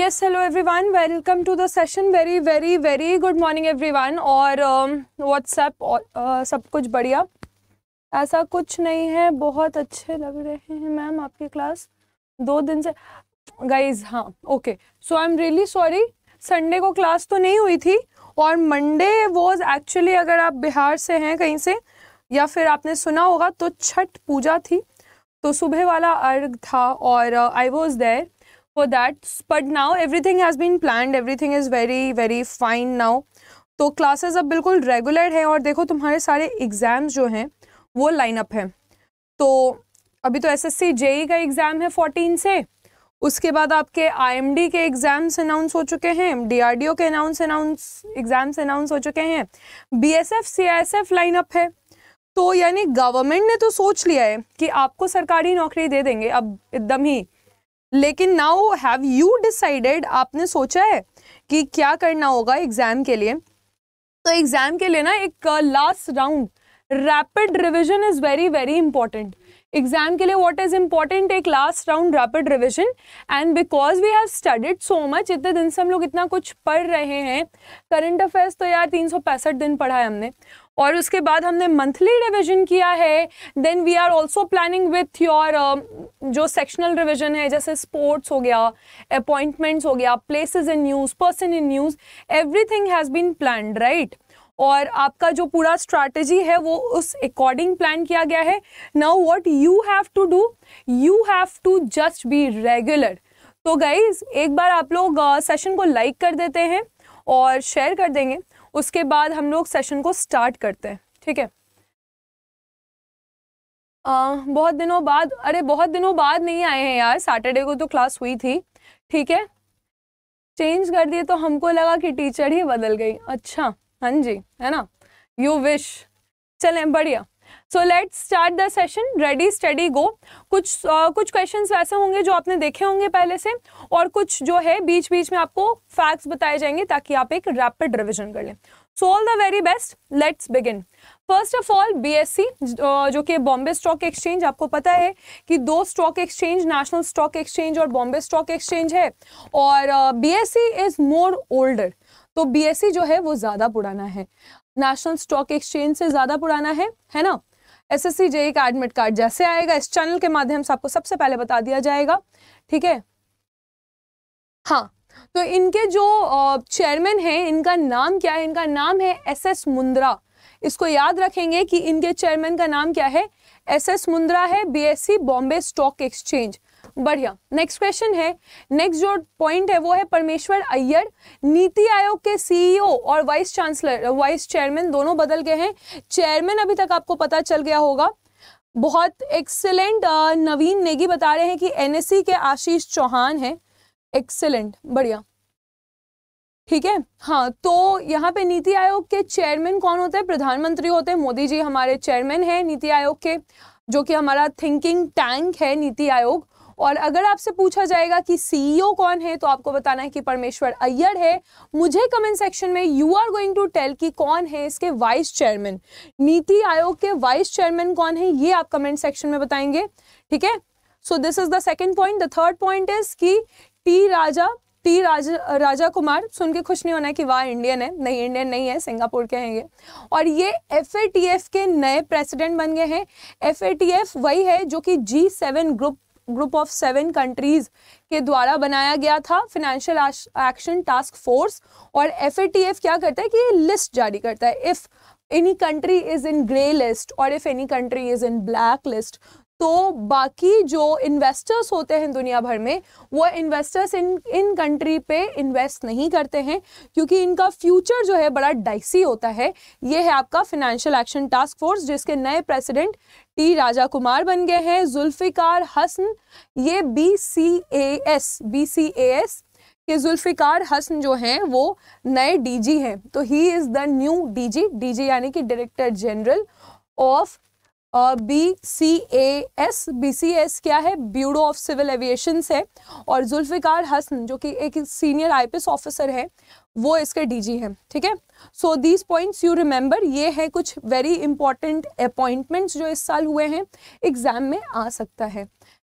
Yes hello everyone welcome to the session very very very good morning everyone और WhatsApp um, और uh, सब कुछ बढ़िया ऐसा कुछ नहीं है बहुत अच्छे लग रहे हैं मैम आपकी क्लास दो दिन से गाइज हाँ okay so I am really sorry Sunday को क्लास तो नहीं हुई थी और मंडे वॉज एक्चुअली अगर आप बिहार से हैं कहीं से या फिर आपने सुना होगा तो छठ पूजा थी तो सुबह वाला अर्घ था और I was there for that but now everything has been plan everything is very very fine now तो क्लासेस अब बिल्कुल रेगुलर हैं और देखो तुम्हारे सारे एग्ज़ाम्स जो हैं वो लाइनअप हैं तो अभी तो एसएससी जेई e का एग्ज़ाम है फोर्टीन से उसके बाद आपके आईएमडी के एग्ज़ाम्स अनाउंस हो चुके हैं डीआरडीओ के अनाउंस अनाउंस एग्ज़ाम्स अनाउंस हो चुके हैं बीएसएफ सीआईएसएफ लाइनअप है तो यानी गवर्नमेंट ने तो सोच लिया है कि आपको सरकारी नौकरी दे देंगे अब एकदम ही लेकिन नाउ हैव यू डिसाइडेड आपने सोचा है कि क्या करना होगा एग्ज़ाम के लिए तो एग्ज़ाम के लिए ना एक last round rapid revision is very very important exam के लिए व्हाट इज इंपॉर्टेंट एक last round rapid revision and because we have studied so much इतने दिन से हम लोग इतना कुछ पढ़ रहे हैं करंट अफेयर्स तो यार तीन दिन पढ़ा है हमने और उसके बाद हमने मंथली रिविजन किया है then we are also planning with your जो सेक्शनल रिविजन है जैसे स्पोर्ट्स हो गया अपॉइंटमेंट्स हो गया places in news person in news everything has been plan right और आपका जो पूरा स्ट्रैटेजी है वो उस अकॉर्डिंग प्लान किया गया है now what you have to do you have to just be regular तो गाइज एक बार आप लोग सेशन uh, को लाइक कर देते हैं और शेयर कर देंगे उसके बाद हम लोग सेशन को स्टार्ट करते हैं ठीक है आ, बहुत दिनों बाद अरे बहुत दिनों बाद नहीं आए हैं यार सैटरडे को तो क्लास हुई थी ठीक है चेंज कर दिए तो हमको लगा कि टीचर ही बदल गई अच्छा हाँ जी है ना यू विश चलें बढ़िया so let's start the session ready study go कुछ आ, कुछ क्वेश्चन वैसे होंगे जो आपने देखे होंगे पहले से और कुछ जो है बीच बीच में आपको फैक्ट्स बताए जाएंगे ताकि आप एक रैपिड रिविजन कर लें so all the very best let's begin first of all BSC जो कि बॉम्बे स्टॉक एक्सचेंज आपको पता है कि दो stock exchange national stock exchange और बॉम्बे स्टॉक एक्सचेंज है और बीएससी इज मोर ओल्डर तो बीएससी जो है वो ज़्यादा पुराना है नेशनल स्टॉक एक्सचेंज से ज़्यादा पुराना है है ना एस एस सी जेई का एडमिट कार्ड जैसे आएगा इस चैनल के माध्यम से आपको सबसे पहले बता दिया जाएगा ठीक है हाँ तो इनके जो चेयरमैन हैं इनका नाम क्या है इनका नाम है एस एस मुंद्रा इसको याद रखेंगे कि इनके चेयरमैन का नाम क्या है एस एस मुंद्रा है बीएससी बॉम्बे स्टॉक एक्सचेंज बढ़िया नेक्स्ट क्वेश्चन है नेक्स्ट जो पॉइंट है वो है परमेश्वर अय्यर नीति आयोग के सीईओ e और वाइस चांसलर वाइस चेयरमैन दोनों बदल गए हैं चेयरमैन अभी तक आपको पता चल गया होगा बहुत एक्सेलेंट नवीन नेगी बता रहे हैं कि एनएससी e के आशीष चौहान हैं एक्सेलेंट बढ़िया ठीक है हाँ तो यहाँ पे नीति आयोग के चेयरमैन कौन होते हैं प्रधानमंत्री होते हैं मोदी जी हमारे चेयरमैन हैं नीति आयोग के जो कि हमारा थिंकिंग टैंक है नीति आयोग और अगर आपसे पूछा जाएगा कि सीईओ e कौन है तो आपको बताना है कि परमेश्वर अय्यर है मुझे कमेंट सेक्शन में you are going to tell कि कौन है इसके वाइस चेयरमैन नीति आयोग के वाइस चेयरमैन कौन है ये आप कमेंट सेक्शन में बताएंगे ठीक है so this is the second point the third point is कि टी राजा टी राजा राजा कुमार सुन के खुश नहीं होना है कि वाह इंडियन है नहीं इंडियन नहीं है सिंगापुर के हैं ये और ये एफ के नए प्रेसिडेंट बन गए हैं एफ वही है जो कि G seven group group of seven countries के द्वारा बनाया गया था फिनेंशियल एक्शन टास्क फोर्स और एफ क्या करता है कि ये लिस्ट जारी करता है if any country is in grey list और if any country is in black list तो बाकी जो इन्वेस्टर्स होते हैं दुनिया भर में वो इन्वेस्टर्स इन इन कंट्री पे इन्वेस्ट नहीं करते हैं क्योंकि इनका फ्यूचर जो है बड़ा डाइसी होता है ये है आपका फिनेंशियल एक्शन टास्क फोर्स जिसके नए प्रेसिडेंट टी राजा कुमार बन गए हैं जुल्फ़िकार हसन ये B C A S B C A S के जुल्फ़िकार हसन जो हैं वो नए डीजी हैं तो he is the new DG DG यानी कि director general of B C A S B C S क्या है ब्यूरो ऑफ सिविल एविएशन है और जुल्फ़िकार हसन जो कि एक सीनियर आई ऑफिसर है वो इसके डीजी हैं ठीक है so these points you remember ये है कुछ वेरी इंपॉर्टेंट अपॉइंटमेंट्स जो इस साल हुए हैं एग्जाम में आ सकता है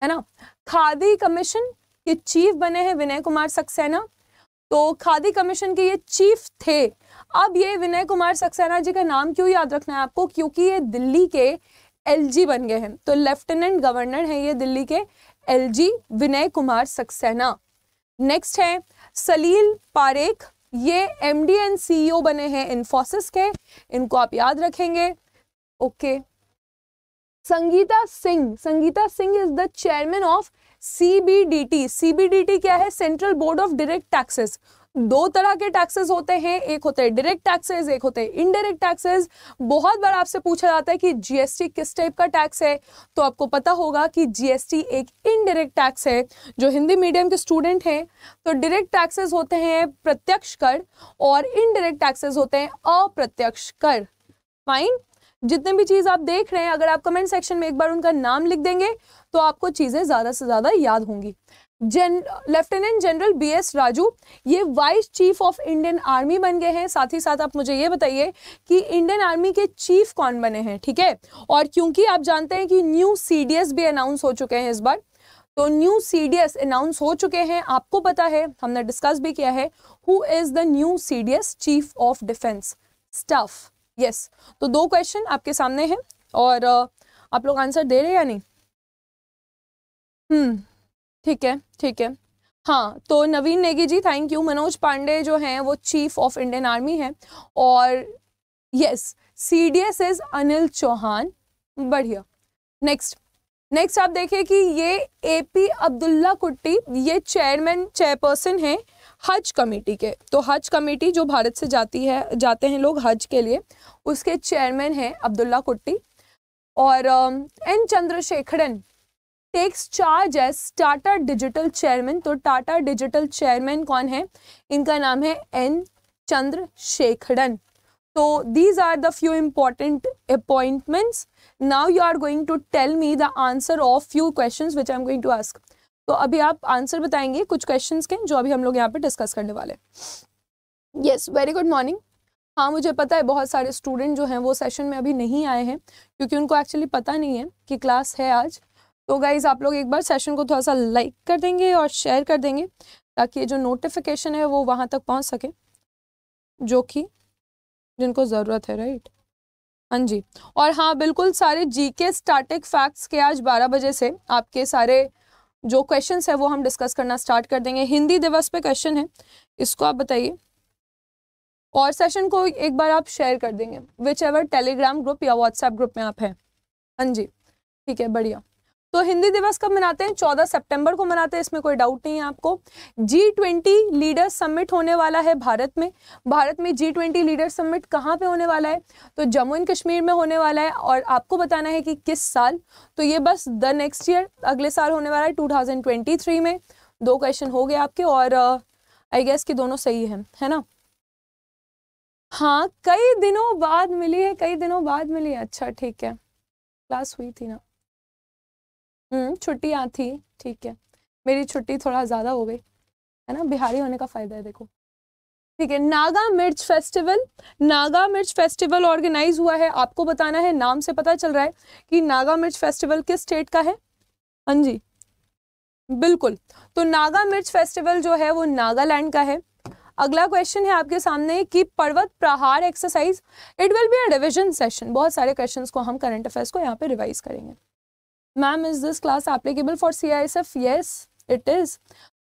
है ना खादी कमीशन के चीफ बने हैं विनय कुमार सक्सेना तो खादी कमीशन के ये चीफ थे अब ये विनय कुमार सक्सेना जी का नाम क्यों याद रखना है आपको क्योंकि ये दिल्ली के एलजी बन गए हैं तो लेफ्टिनेंट गवर्नर हैं ये दिल्ली के एलजी विनय कुमार सक्सेना नेक्स्ट है सलील पारेख ये एम डी एन सी बने हैं इन्फोसिस के इनको आप याद रखेंगे okay Sangeeta Singh Sangeeta Singh is the chairman of D T क्या है central board of direct taxes दो तरह के टैक्सेस होते हैं एक होते हैं डायरेक्ट टैक्सेस एक होते हैं इनडायरेक्ट टैक्सेस बहुत बार आपसे पूछा जाता है कि जीएसटी किस टाइप का टैक्स है तो आपको पता होगा कि जीएसटी एक इनडायरेक्ट टैक्स है जो हिंदी मीडियम के स्टूडेंट हैं तो डायरेक्ट टैक्सेस होते हैं प्रत्यक्ष कर और इनडायरेक्ट टैक्सेस होते हैं अप्रत्यक्ष कर फाइन जितने भी चीज़ आप देख रहे हैं अगर आप कमेंट सेक्शन में एक बार उनका नाम लिख देंगे तो आपको चीज़ें ज़्यादा से ज़्यादा याद होंगी जन lieutenant general B S Raju ये vice chief of Indian army बन गए हैं साथ ही साथ आप मुझे ये बताइए कि इंडियन आर्मी के चीफ कौन बने हैं ठीक है और क्योंकि आप जानते हैं कि न्यू सीडीएस भी अनाउंस हो चुके हैं इस बार तो न्यू सीडीएस अनाउंस हो चुके हैं आपको पता है हमने डिस्कस भी किया है who is the new S chief of defence staff yes तो दो क्वेश्चन आपके सामने हैं और uh, आप लोग आंसर दे रहे या नहीं हम्म ठीक है ठीक है हाँ तो नवीन नेगी जी थैंक यू मनोज पांडे जो हैं वो चीफ ऑफ इंडियन आर्मी हैं और yes C D S is Anil Chauhan बढ़िया नेक्स्ट नेक्स्ट आप देखिए कि ये ए पी अब्दुल्ला कुट्टी ये चेयरमैन चेयरपर्सन हैं हज कमेटी के तो हज कमेटी जो भारत से जाती है जाते हैं लोग हज के लिए उसके चेयरमैन हैं अब्दुल्ला कुट्टी और N um, Chandrasekaran takes charge as Tata digital chairman तो टाटा डिजिटल चेयरमैन कौन है इनका नाम है एन चंद्रशेखरन तो these are the few important appointments now you are going to tell me the answer of few questions which I am going to ask तो अभी आप आंसर बताएंगे कुछ क्वेश्चन के जो अभी हम लोग यहाँ पे डिस्कस करने वाले येस वेरी गुड मॉर्निंग हाँ मुझे पता है बहुत सारे स्टूडेंट जो हैं वो सेशन में अभी नहीं आए हैं क्योंकि उनको एक्चुअली पता नहीं है कि क्लास है आज तो गाइज आप लोग एक बार सेशन को थोड़ा सा लाइक कर देंगे और शेयर कर देंगे ताकि ये जो नोटिफिकेशन है वो वहाँ तक पहुँच सके जो कि जिनको ज़रूरत है राइट हाँ जी और हाँ बिल्कुल सारे जी के स्टार्टिक फैक्ट्स के आज 12 बजे से आपके सारे जो क्वेश्चंस है वो हम डिस्कस करना स्टार्ट कर देंगे हिंदी दिवस पे क्वेश्चन है इसको आप बताइए और सेशन को एक बार आप शेयर कर देंगे विच एवर टेलीग्राम ग्रुप या व्हाट्सएप ग्रुप में आप हैं हाँ जी ठीक है बढ़िया तो हिंदी दिवस कब मनाते हैं 14 सितंबर को मनाते हैं इसमें कोई डाउट नहीं है आपको जी ट्वेंटी लीडर समिट होने वाला है भारत में भारत में जी ट्वेंटी लीडर समिट कहाँ पे होने वाला है तो जम्मू एंड कश्मीर में होने वाला है और आपको बताना है कि किस साल तो ये बस द नेक्स्ट ईयर अगले साल होने वाला है थ्री में दो क्वेश्चन हो गए आपके और आई uh, गेस कि दोनों सही हैं है ना हाँ कई दिनों बाद मिली है कई दिनों बाद मिली है अच्छा ठीक है क्लास हुई थी ना हम्म छुट्टी थी ठीक है मेरी छुट्टी थोड़ा ज़्यादा हो गई है ना बिहारी होने का फ़ायदा है देखो ठीक है नागा मिर्च फेस्टिवल नागा मिर्च फेस्टिवल ऑर्गेनाइज हुआ है आपको बताना है नाम से पता चल रहा है कि नागा मिर्च फेस्टिवल किस स्टेट का है हाँ जी बिल्कुल तो नागा मिर्च फेस्टिवल जो है वो नागालैंड का है अगला क्वेश्चन है आपके सामने कि Parvat Prahar exercise it will be a revision session बहुत सारे क्वेश्चंस को हम करंट अफेयर्स को यहाँ पे रिवाइज करेंगे ma'am is this class applicable for C I S F yes it is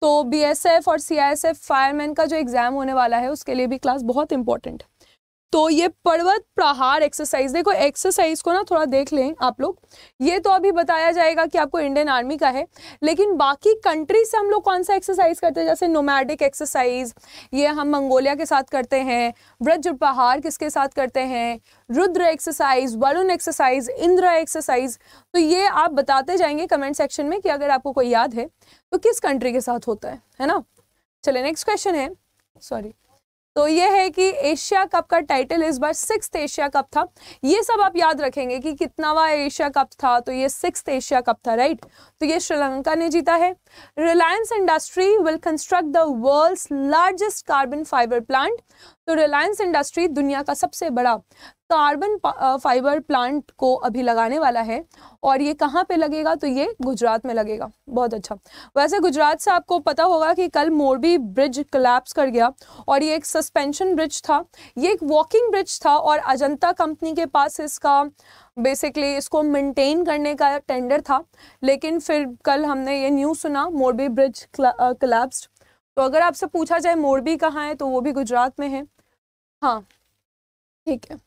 तो बी एस एफ और C I S F fireman का जो एग्ज़ाम होने वाला है उसके लिए भी क्लास बहुत इंपॉर्टेंट है तो ये पर्वत प्रहार एक्सरसाइज देखो एक्सरसाइज को ना थोड़ा देख लें आप लोग ये तो अभी बताया जाएगा कि आपको इंडियन आर्मी का है लेकिन बाकी कंट्री से हम लोग कौन सा एक्सरसाइज करते हैं जैसे नोमैडिक एक्सरसाइज ये हम मंगोलिया के साथ करते हैं व्रज प्रहार किसके साथ करते हैं Rudra exercise Varun exercise Indra exercise तो ये आप बताते जाएंगे कमेंट सेक्शन में कि अगर आपको कोई याद है तो किस कंट्री के साथ होता है है ना चले नेक्स्ट क्वेश्चन है सॉरी तो ये है कि एशिया कप का टाइटल इस बार सिक्स एशिया कप था ये सब आप याद रखेंगे कि कितनावा एशिया कप था तो ये सिक्स एशिया कप था राइट तो ये श्रीलंका ने जीता है Reliance industry will construct the world's largest carbon fibre plant तो रिलायंस इंडस्ट्री दुनिया का सबसे बड़ा कार्बन फाइबर प्लांट को अभी लगाने वाला है और ये कहाँ पे लगेगा तो ये गुजरात में लगेगा बहुत अच्छा वैसे गुजरात से आपको पता होगा कि कल मोरबी ब्रिज कलेप्स कर गया और ये एक सस्पेंशन ब्रिज था ये एक वॉकिंग ब्रिज था और अजंता कंपनी के पास इसका बेसिकली इसको मेंटेन करने का टेंडर था लेकिन फिर कल हमने ये न्यूज़ सुना मोरबी ब्रिज कलेप्स तो अगर आपसे पूछा जाए मोरबी कहाँ है तो वो भी गुजरात में है हाँ ठीक है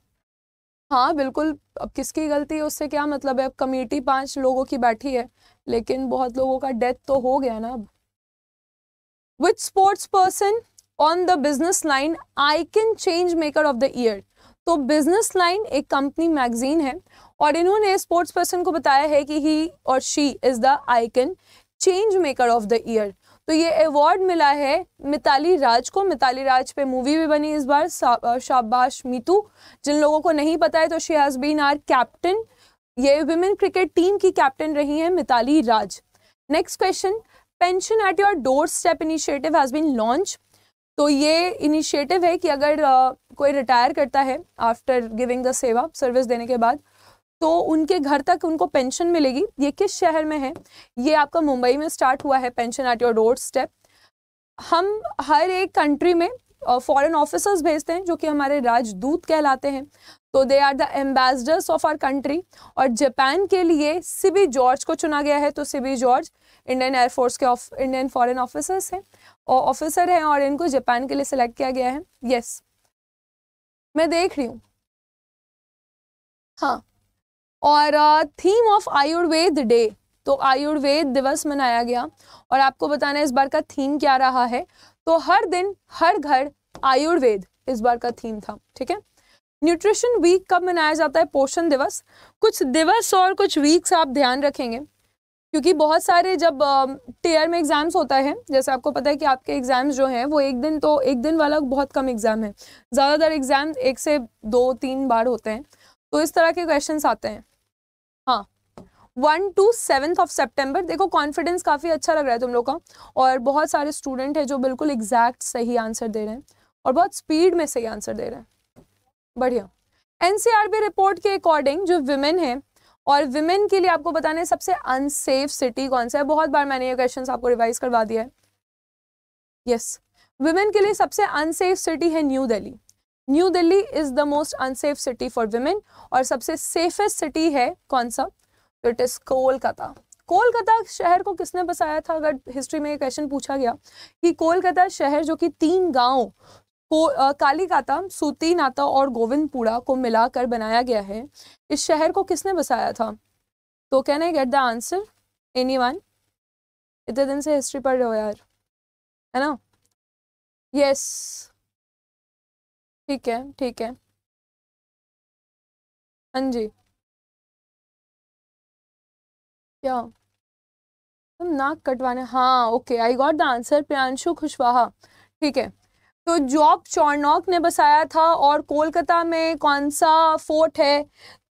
हाँ बिल्कुल अब किसकी गलती है उससे क्या मतलब है अब कमेटी पांच लोगों की बैठी है लेकिन बहुत लोगों का डेथ तो हो गया ना अब which sports person on the business line I can change maker of the year तो बिजनेस लाइन एक कंपनी मैगजीन है और इन्होंने स्पोर्ट्स पर्सन को बताया है कि ही और she is the I can change maker of the year तो ये अवार्ड मिला है मिताली राज को मिताली राज पे मूवी भी बनी इस बार शाबाश मीतू जिन लोगों को नहीं पता है तो she has been our captain ये विमेन क्रिकेट टीम की कैप्टन रही है Mithali Raj next question pension at your door step initiative has been launch तो ये इनिशिएटिव है कि अगर आ, कोई रिटायर करता है आफ्टर गिविंग द सेवा सर्विस देने के बाद तो उनके घर तक उनको पेंशन मिलेगी ये किस शहर में है ये आपका मुंबई में स्टार्ट हुआ है pension at your door step हम हर एक कंट्री में फॉरेन ऑफिसर्स भेजते हैं जो कि हमारे राजदूत कहलाते हैं तो they are the ambassadors of our country और जापान के लिए सिबी जॉर्ज को चुना गया है तो सिबी जॉर्ज इंडियन एयरफोर्स के ऑफ इंडियन फॉरेन ऑफिसर्स हैं और ऑफिसर हैं और इनको जापान के लिए सिलेक्ट किया गया है यस yes. मैं देख रही हूँ हाँ और थीम ऑफ आयुर्वेद डे तो आयुर्वेद दिवस मनाया गया और आपको बताना है इस बार का थीम क्या रहा है तो हर दिन हर घर आयुर्वेद इस बार का थीम था ठीक है न्यूट्रिशन वीक कब मनाया जाता है पोषण दिवस कुछ दिवस और कुछ वीक्स आप ध्यान रखेंगे क्योंकि बहुत सारे जब टेयर में एग्ज़ाम्स होता है जैसे आपको पता है कि आपके एग्ज़ाम्स जो हैं वो एक दिन तो एक दिन वाला बहुत कम एग्ज़ाम है ज़्यादातर एग्ज़ाम एक से दो तीन बार होते हैं तो इस तरह के क्वेश्चंस आते हैं one two seventh of September देखो कॉन्फिडेंस काफ़ी अच्छा लग रहा है तुम लोग का और बहुत सारे स्टूडेंट हैं जो बिल्कुल एग्जैक्ट सही आंसर दे रहे हैं और बहुत स्पीड में सही आंसर दे रहे हैं बढ़िया एनसीआरबी रिपोर्ट के अकॉर्डिंग जो विमेन है और विमेन के लिए आपको बताने सबसे अनसेफ सिटी कौन सा है बहुत बार मैंने ये क्वेश्चन आपको रिवाइज करवा दिया है यस yes. विमेन के लिए सबसे अनसेफ सिटी है new Delhi new Delhi is the most unsafe city for women और सबसे सेफेस्ट सिटी है कौन सा तो इट इज कोलकाता कोलकाता शहर को किसने बसाया था अगर हिस्ट्री में क्वेश्चन पूछा गया कि कोलकाता शहर जो कि तीन गांव को कालीकाता सूती नाता और गोविंदपुरा को मिलाकर बनाया गया है इस शहर को किसने बसाया था तो can I get the answer anyone इतने दिन से हिस्ट्री पढ़ रहे हो यार है ना यस ठीक है ठीक है हाँ जी क्या तुम नाक कटवाने हाँ okay I got the answer Priyanshu Kushwaha ठीक है तो जॉब चौनौक ने बसाया था और कोलकाता में कौन सा फोर्ट है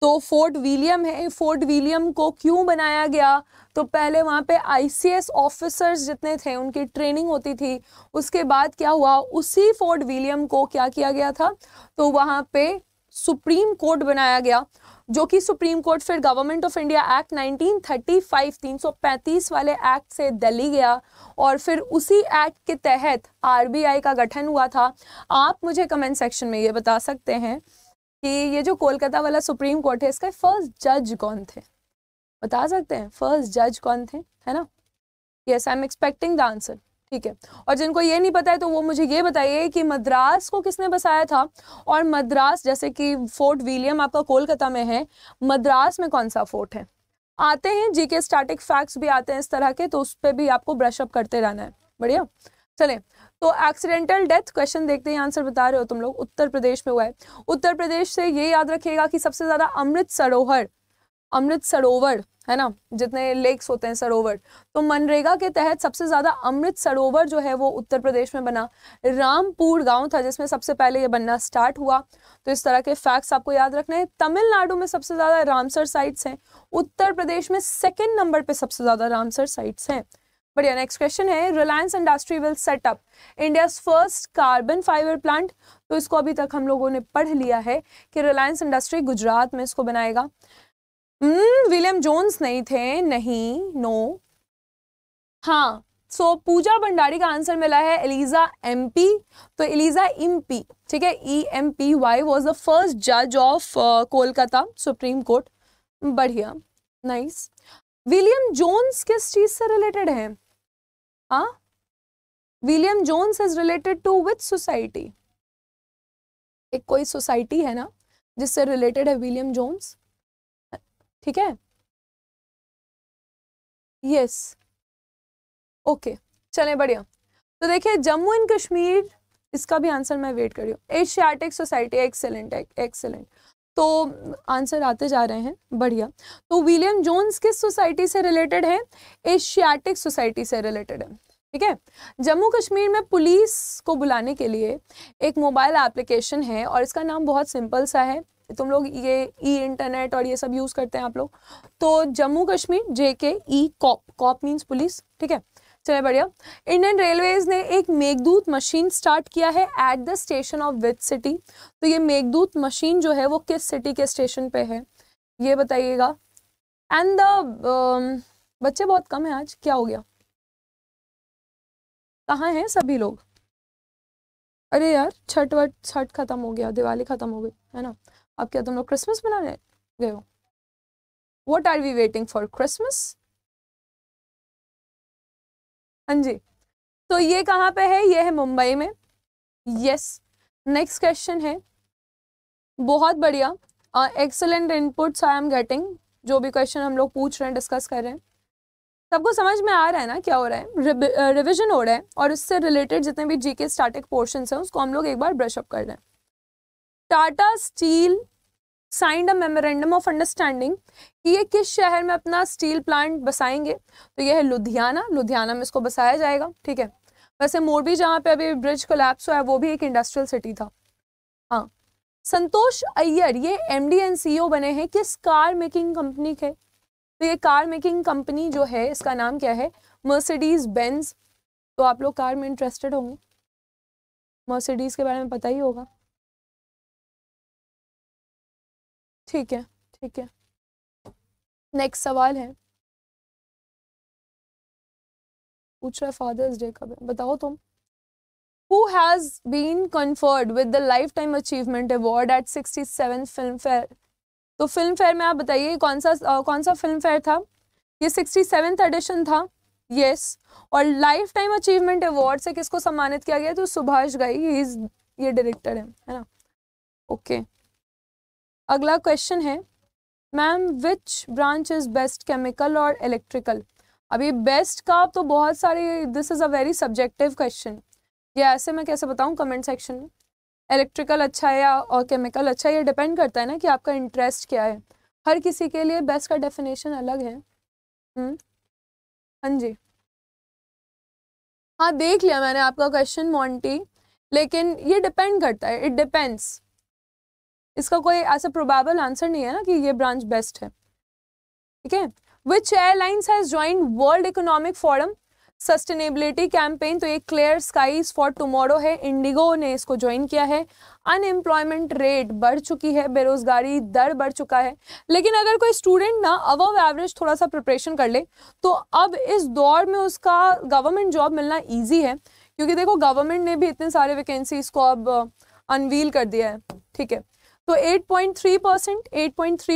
तो फोर्ट विलियम है फोर्ट विलियम को क्यों बनाया गया तो पहले वहाँ पे आईसीएस ऑफिसर्स जितने थे उनकी ट्रेनिंग होती थी उसके बाद क्या हुआ उसी फोर्ट विलियम को क्या किया गया था तो वहाँ पे सुप्रीम कोर्ट बनाया गया जो कि सुप्रीम कोर्ट फिर गवर्नमेंट ऑफ इंडिया एक्ट 1935 335 वाले एक्ट से दिल्ली गया और फिर उसी एक्ट के तहत आरबीआई का गठन हुआ था आप मुझे कमेंट सेक्शन में ये बता सकते हैं कि ये जो कोलकाता वाला सुप्रीम कोर्ट है इसका फर्स्ट जज कौन थे बता सकते हैं फर्स्ट जज कौन थे है ना yes I am expecting the answer ठीक है और जिनको ये नहीं पता है तो वो मुझे ये बताइए कि मद्रास को किसने बसाया था और मद्रास जैसे कि फोर्ट विलियम आपका कोलकाता में है मद्रास में कौन सा फोर्ट है आते हैं जी के स्टैटिक फैक्ट्स भी आते हैं इस तरह के तो उस पर भी आपको ब्रशअप करते रहना है बढ़िया चले तो एक्सीडेंटल डेथ क्वेश्चन देखते हैं आंसर बता रहे हो तुम लोग उत्तर प्रदेश में हुआ है उत्तर प्रदेश से ये याद रखिएगा कि सबसे ज़्यादा अमृत सरोवर अमृत सरोवर है ना जितने लेक्स होते हैं सरोवर तो मनरेगा के तहत सबसे ज़्यादा अमृत सरोवर जो है वो उत्तर प्रदेश में बना रामपुर गांव था जिसमें सबसे पहले ये बनना स्टार्ट हुआ तो इस तरह के फैक्ट्स आपको याद रखना है तमिलनाडु में सबसे ज़्यादा रामसर साइट्स हैं उत्तर प्रदेश में सेकेंड नंबर पर सबसे ज़्यादा रामसर साइट्स हैं बढ़िया नेक्स्ट क्वेश्चन है Reliance industry will set up India first carbon fibre plant तो इसको अभी तक हम लोगों ने पढ़ लिया है कि रिलायंस इंडस्ट्री गुजरात में इसको बनाएगा विलियम hmm, जोन्स नहीं थे नहीं नो हाँ सो so, पूजा भंडारी का आंसर मिला है एलिजा एमपी तो एलिजा पी ठीक है E M P Y was the first जज ऑफ कोलकाता सुप्रीम कोर्ट बढ़िया नाइस विलियम जोन्स किस चीज से रिलेटेड है हाँ William Jones is related to with society एक कोई सोसाइटी है ना जिससे रिलेटेड है विलियम जोन्स ठीक है यस ओके चले बढ़िया तो देखिए जम्मू एंड कश्मीर इसका भी आंसर मैं वेट कर रही हूँ एशियाटिक सोसाइटी एक्सेलेंट एक्सेलेंट तो आंसर आते जा रहे हैं बढ़िया तो विलियम जोन्स किस सोसाइटी से रिलेटेड है एशियाटिक सोसाइटी से रिलेटेड है ठीक है जम्मू कश्मीर में पुलिस को बुलाने के लिए एक मोबाइल एप्लीकेशन है और इसका नाम बहुत सिंपल सा है तुम लोग ये ई इंटरनेट और ये सब यूज़ करते हैं आप लोग तो Jammu Kashmir J K E cop cop means police ठीक है चले बढ़िया इंडियन रेलवेज ने एक मेघदूत मशीन स्टार्ट किया है at the station of with city तो ये मेघदूत मशीन जो है वो किस सिटी के स्टेशन पे है ये बताइएगा एंड द um, बच्चे बहुत कम है आज क्या हो गया कहाँ हैं सभी लोग अरे यार छठ वट छठ खत्म हो गया दिवाली खत्म हो गई है ना अब क्या तुम लोग क्रिसमस मनाने गए हो what are we waiting for Christmas हाँ जी तो ये कहाँ पे है ये है मुंबई में यस नेक्स्ट क्वेश्चन है बहुत बढ़िया excellent inputs I am getting जो भी क्वेश्चन हम लोग पूछ रहे हैं डिस्कस कर रहे हैं सबको समझ में आ रहा है ना क्या हो रहा है रिविजन uh, हो रहा है और इससे रिलेटेड जितने भी जी के स्टार्टिक पोर्शन हैं उसको हम लोग एक बार ब्रशअप कर रहे हैं Tata steel signed a memorandum of understanding कि ये किस शहर में अपना स्टील प्लांट बसाएंगे तो ये है लुधियाना लुधियाना में इसको बसाया जाएगा ठीक है वैसे मोरबी जहाँ पे अभी ब्रिज कोलैप्स हुआ है वो भी एक इंडस्ट्रियल सिटी था हाँ संतोष अय्यर ये M D and CEO बने हैं किस कार मेकिंग कंपनी के तो ये कार मेकिंग कंपनी जो है इसका नाम क्या है मर्सिडीज बेंज तो आप लोग कार में इंटरेस्टेड होंगे मर्सिडीज के बारे में पता ही होगा ठीक है ठीक है नेक्स्ट सवाल है पूछ रहा है फादर्स डे कब है बताओ तुम been conferred with the lifetime achievement award at sixty seven Filmfare तो फिल्म फेयर में आप बताइए कौन सा आ, कौन सा फिल्म फेयर था ये सिक्सटी सेवन्थ एडिशन था यस yes. और लाइफ टाइम अचीवमेंट अवार्ड से किसको सम्मानित किया गया तो सुभाष गई ही इज ये डायरेक्टर है है ना ओके okay. अगला क्वेश्चन है ma'am which branch is best chemical और इलेक्ट्रिकल अभी बेस्ट का तो बहुत सारे this is a very subjective question ये ऐसे मैं कैसे बताऊँ कमेंट सेक्शन में इलेक्ट्रिकल अच्छा है या और केमिकल अच्छा है ये डिपेंड करता है ना कि आपका इंटरेस्ट क्या है हर किसी के लिए बेस्ट का डेफिनेशन अलग है हम्म, हाँ जी हाँ देख लिया मैंने आपका क्वेश्चन मॉन्टी लेकिन ये डिपेंड करता है इट डिपेंड्स इसका कोई ऐसा प्रोबेबल आंसर नहीं है ना कि ये ब्रांच बेस्ट है ठीक है which airlines has join world economic forum sustainability campaign तो ये क्लियर स्काईज फॉर टुमारो है इंडिगो ने इसको ज्वाइन किया है अनएम्प्लॉयमेंट रेट बढ़ चुकी है बेरोजगारी दर बढ़ चुका है लेकिन अगर कोई स्टूडेंट ना अबव एवरेज थोड़ा सा प्रिपरेशन कर ले तो अब इस दौर में उसका गवर्नमेंट जॉब मिलना ईजी है क्योंकि देखो गवर्नमेंट ने भी इतने सारे वैकेंसीज को अब अनवील कर दिया है ठीक है तो 8.3 परसेंट एट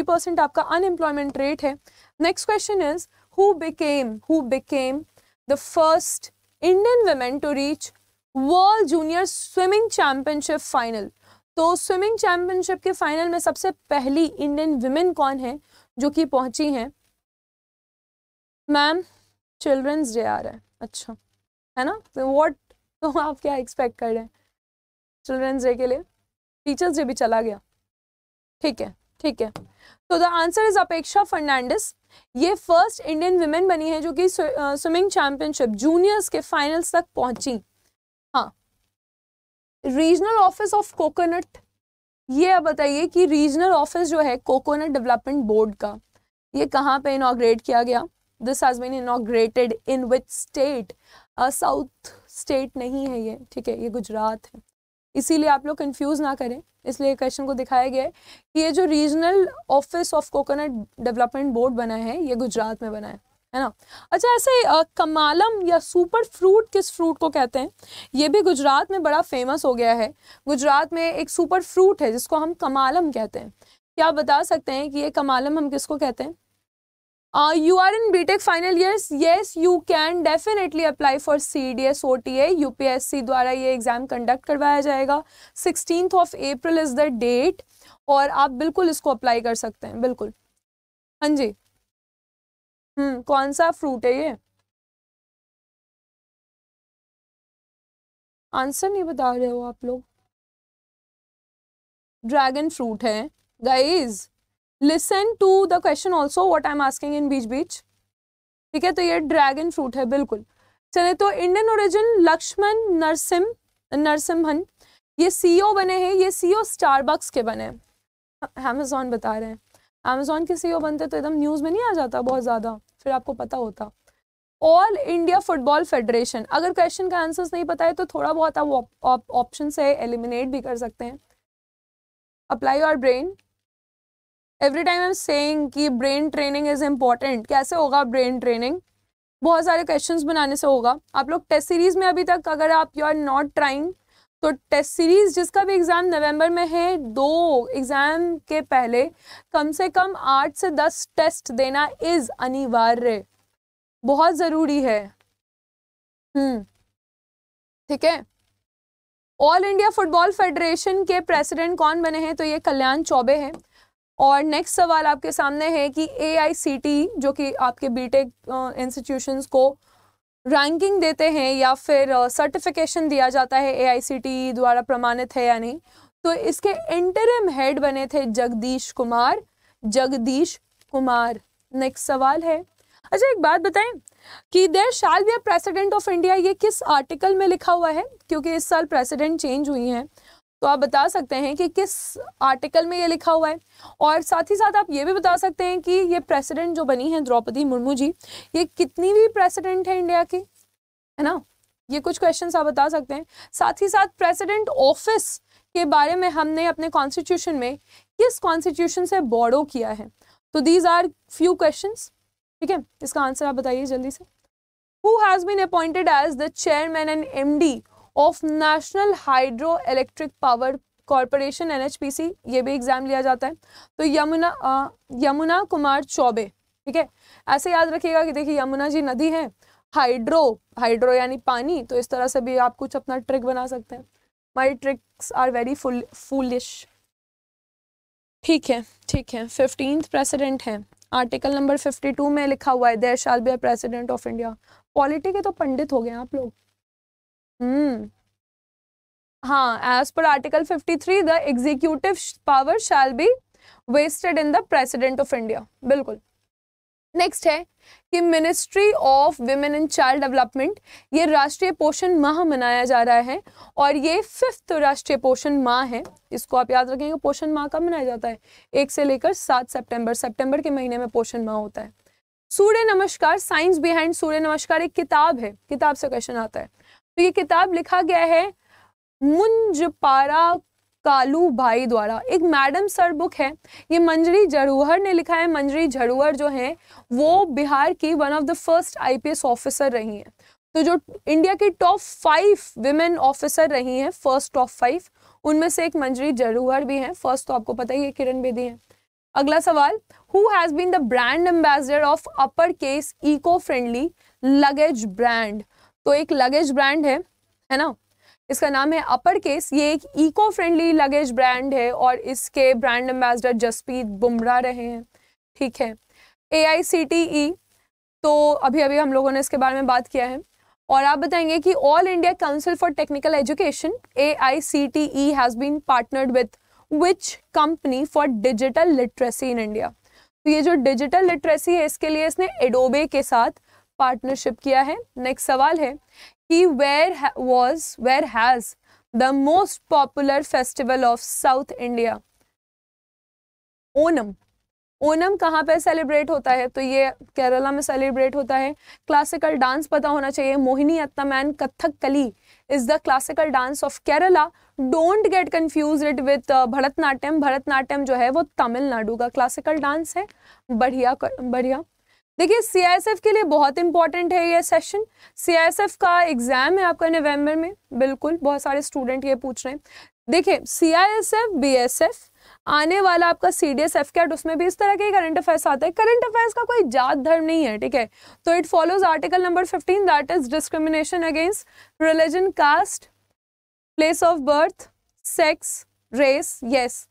परसेंट आपका अनएम्प्लॉयमेंट रेट है next question is who became who became the first Indian women to reach world junior swimming championship final तो स्विमिंग चैम्पियनशिप के फाइनल में सबसे पहली इंडियन वुमेन कौन है जो कि पहुंची हैं मैम चिल्ड्रंस डे आ रहा है अच्छा है ना तो व्हाट तो आप क्या एक्सपेक्ट कर रहे हैं चिल्ड्रंस डे के लिए टीचर्स डे भी चला गया ठीक है ठीक है तो द आंसर इज अपेक्षा फर्नांडिस ये फर्स्ट इंडियन वुमेन बनी है जो कि स्विमिंग चैंपियनशिप जूनियर्स के फाइनल्स तक पहुंची हाँ रीजनल ऑफिस ऑफ कोकोनट ये अब बताइए कि रीजनल ऑफिस जो है कोकोनट डेवलपमेंट बोर्ड का ये कहाँ पे इनाग्रेट किया गया this has been inaugurated in which state south state नहीं है ये ठीक है ये गुजरात है इसीलिए आप लोग कंफ्यूज ना करें इसलिए क्वेश्चन को दिखाया गया है कि ये जो regional office of coconut development board बना है ये गुजरात में बना है है ना अच्छा ऐसे आ, कमालम या सुपर फ्रूट किस फ्रूट को कहते हैं ये भी गुजरात में बड़ा फेमस हो गया है गुजरात में एक सुपर फ्रूट है जिसको हम कमालम कहते हैं क्या आप बता सकते हैं कि ये कमालम हम किसको कहते हैं you are in B uh, you are in btech final years yes you can definitely apply for cds ota upsc द्वारा ये एग्जाम कंडक्ट करवाया जाएगा 16th of April is the date और आप बिल्कुल इसको अप्लाई कर सकते हैं बिल्कुल हाँ जी हम्म कौन सा फ्रूट है ये आंसर नहीं बता रहे हो आप लोग ड्रैगन फ्रूट है guys listen to the question also what I am asking इन बीच बीच ठीक है तो ये ड्रैगन फ्रूट है बिल्कुल चले तो इंडियन ओरिजिन लक्ष्मण नरसिम नरसिम्हन ये ओ e बने हैं ये स्टार बक्स e के बने हैं अमेजोन बता रहे हैं अमेजोन के ओ e बनते तो एकदम न्यूज़ में नहीं आ जाता बहुत ज़्यादा फिर आपको पता होता ऑल इंडिया फुटबॉल फेडरेशन अगर क्वेश्चन का आंसर नहीं पता है तो थोड़ा बहुत आप ऑप्शन से एलिमिनेट भी कर सकते हैं apply your brain every time I am saying कि ब्रेन ट्रेनिंग इज़ इम्पॉर्टेंट कैसे होगा ब्रेन ट्रेनिंग बहुत सारे क्वेश्चन बनाने से होगा आप लोग टेस्ट सीरीज़ में अभी तक अगर आप यू आर नॉट ट्राइंग तो टेस्ट सीरीज़ जिसका भी एग्ज़ाम नवंबर में है दो एग्ज़ाम के पहले कम से कम आठ से दस टेस्ट देना इज़ अनिवार्य बहुत ज़रूरी है हम्म। ठीक है ऑल इंडिया फुटबॉल फेडरेशन के प्रेसिडेंट कौन बने हैं तो ये कल्याण चौबे हैं और नेक्स्ट सवाल आपके सामने है कि ए जो कि आपके टेक इंस्टीट्यूशंस को रैंकिंग देते हैं या फिर सर्टिफिकेशन दिया जाता है ए द्वारा प्रमाणित है या नहीं तो इसके इंटरिम हेड बने थे जगदीश कुमार जगदीश कुमार नेक्स्ट सवाल है अच्छा एक बात बताएं कि there shall be president of India ये किस आर्टिकल में लिखा हुआ है क्योंकि इस साल प्रेसिडेंट चेंज हुई हैं तो आप बता सकते हैं कि किस आर्टिकल में ये लिखा हुआ है और साथ ही साथ आप ये भी बता सकते हैं कि ये प्रेसिडेंट जो बनी है द्रौपदी मुर्मू जी ये कितनी भी प्रेसिडेंट है इंडिया की है ना ये कुछ क्वेश्चन आप बता सकते हैं साथ ही साथ प्रेसिडेंट ऑफिस के बारे में हमने अपने कॉन्स्टिट्यूशन में किस कॉन्स्टिट्यूशन से बॉर्डो किया है तो दीज आर फ्यू क्वेश्चन ठीक है इसका आंसर आप बताइए जल्दी से who has been appointed as the chairman and D of national hydro electric power corporation एन ये भी एग्जाम लिया जाता है तो यमुना आ, यमुना कुमार चौबे ठीक है ऐसे याद रखिएगा कि देखिए यमुना जी नदी है हाइड्रो हाइड्रो यानी पानी तो इस तरह से भी आप कुछ अपना ट्रिक बना सकते हैं my tricks are very full foolish ठीक है ठीक है फिफ्टीन प्रेसिडेंट है आर्टिकल नंबर फिफ्टी टू में लिखा हुआ है there shall be president of India polity के तो पंडित हो गए आप लोग हम्म हाँ एज पर article 53 the executive power shall be vested in the president of India बिल्कुल नेक्स्ट है कि ministry of women and child development ये राष्ट्रीय पोषण माह मनाया जा रहा है और ये फिफ्थ राष्ट्रीय पोषण माह है इसको आप याद रखेंगे पोषण माह कब मनाया जाता है एक से लेकर सात सितंबर सितंबर के महीने में पोषण माह होता है सूर्य नमस्कार साइंस बिहाइंड सूर्य नमस्कार एक किताब है किताब से क्वेश्चन आता है तो ये किताब लिखा गया है मुंजपारा कालू भाई द्वारा एक मैडम सर बुक है ये मंजरी झरूहर ने लिखा है मंजरी झरूहर जो हैं वो बिहार की one of the first IPS officer रही हैं तो जो इंडिया की टॉप फाइव विमेन ऑफिसर रही हैं फर्स्ट टॉप फाइव उनमें से एक मंजरी जरूहर भी हैं फर्स्ट तो आपको पता ही है किरण बेदी हैं अगला सवाल who has been the brand ambassador of Uppercase eco friendly luggage brand तो एक लगेज ब्रांड है है ना इसका नाम है अपर केस ये एक इको फ्रेंडली लगेज ब्रांड है और इसके ब्रांड एम्बेसडर जसप्रीत बुमराह रहे हैं ठीक है ए आई सी टी ई तो अभी अभी हम लोगों ने इसके बारे में बात किया है और आप बताएंगे कि all India council for technical education A I C T E has been partnered with which company for digital literacy in India तो ये जो डिजिटल लिटरेसी है इसके लिए इसने एडोबे के साथ पार्टनरशिप किया है नेक्स्ट सवाल है कि where was where has the most popular festival of south India Onam Onam कहाँ पे सेलिब्रेट होता है तो ये केरला में सेलिब्रेट होता है क्लासिकल डांस पता होना चाहिए Mohini अत्तम and Kathakali is the classical dance of Kerala don't get confuse it with Bharatanatyam Bharatanatyam जो है वो तमिलनाडु का क्लासिकल डांस है बढ़िया बढ़िया देखिए सीआईएसएफ के लिए बहुत इंपॉर्टेंट है ये सेशन सीआईएसएफ का एग्जाम है आपका नवंबर में बिल्कुल बहुत सारे स्टूडेंट ये पूछ रहे हैं देखिए सीआईएसएफ बीएसएफ आने वाला आपका C D S F cat उसमें भी इस तरह के करंट अफेयर्स आते हैं करंट अफेयर्स का कोई जात धर्म नहीं है ठीक है तो it follows article number fifteen that is discrimination against religion caste place of birth sex race yes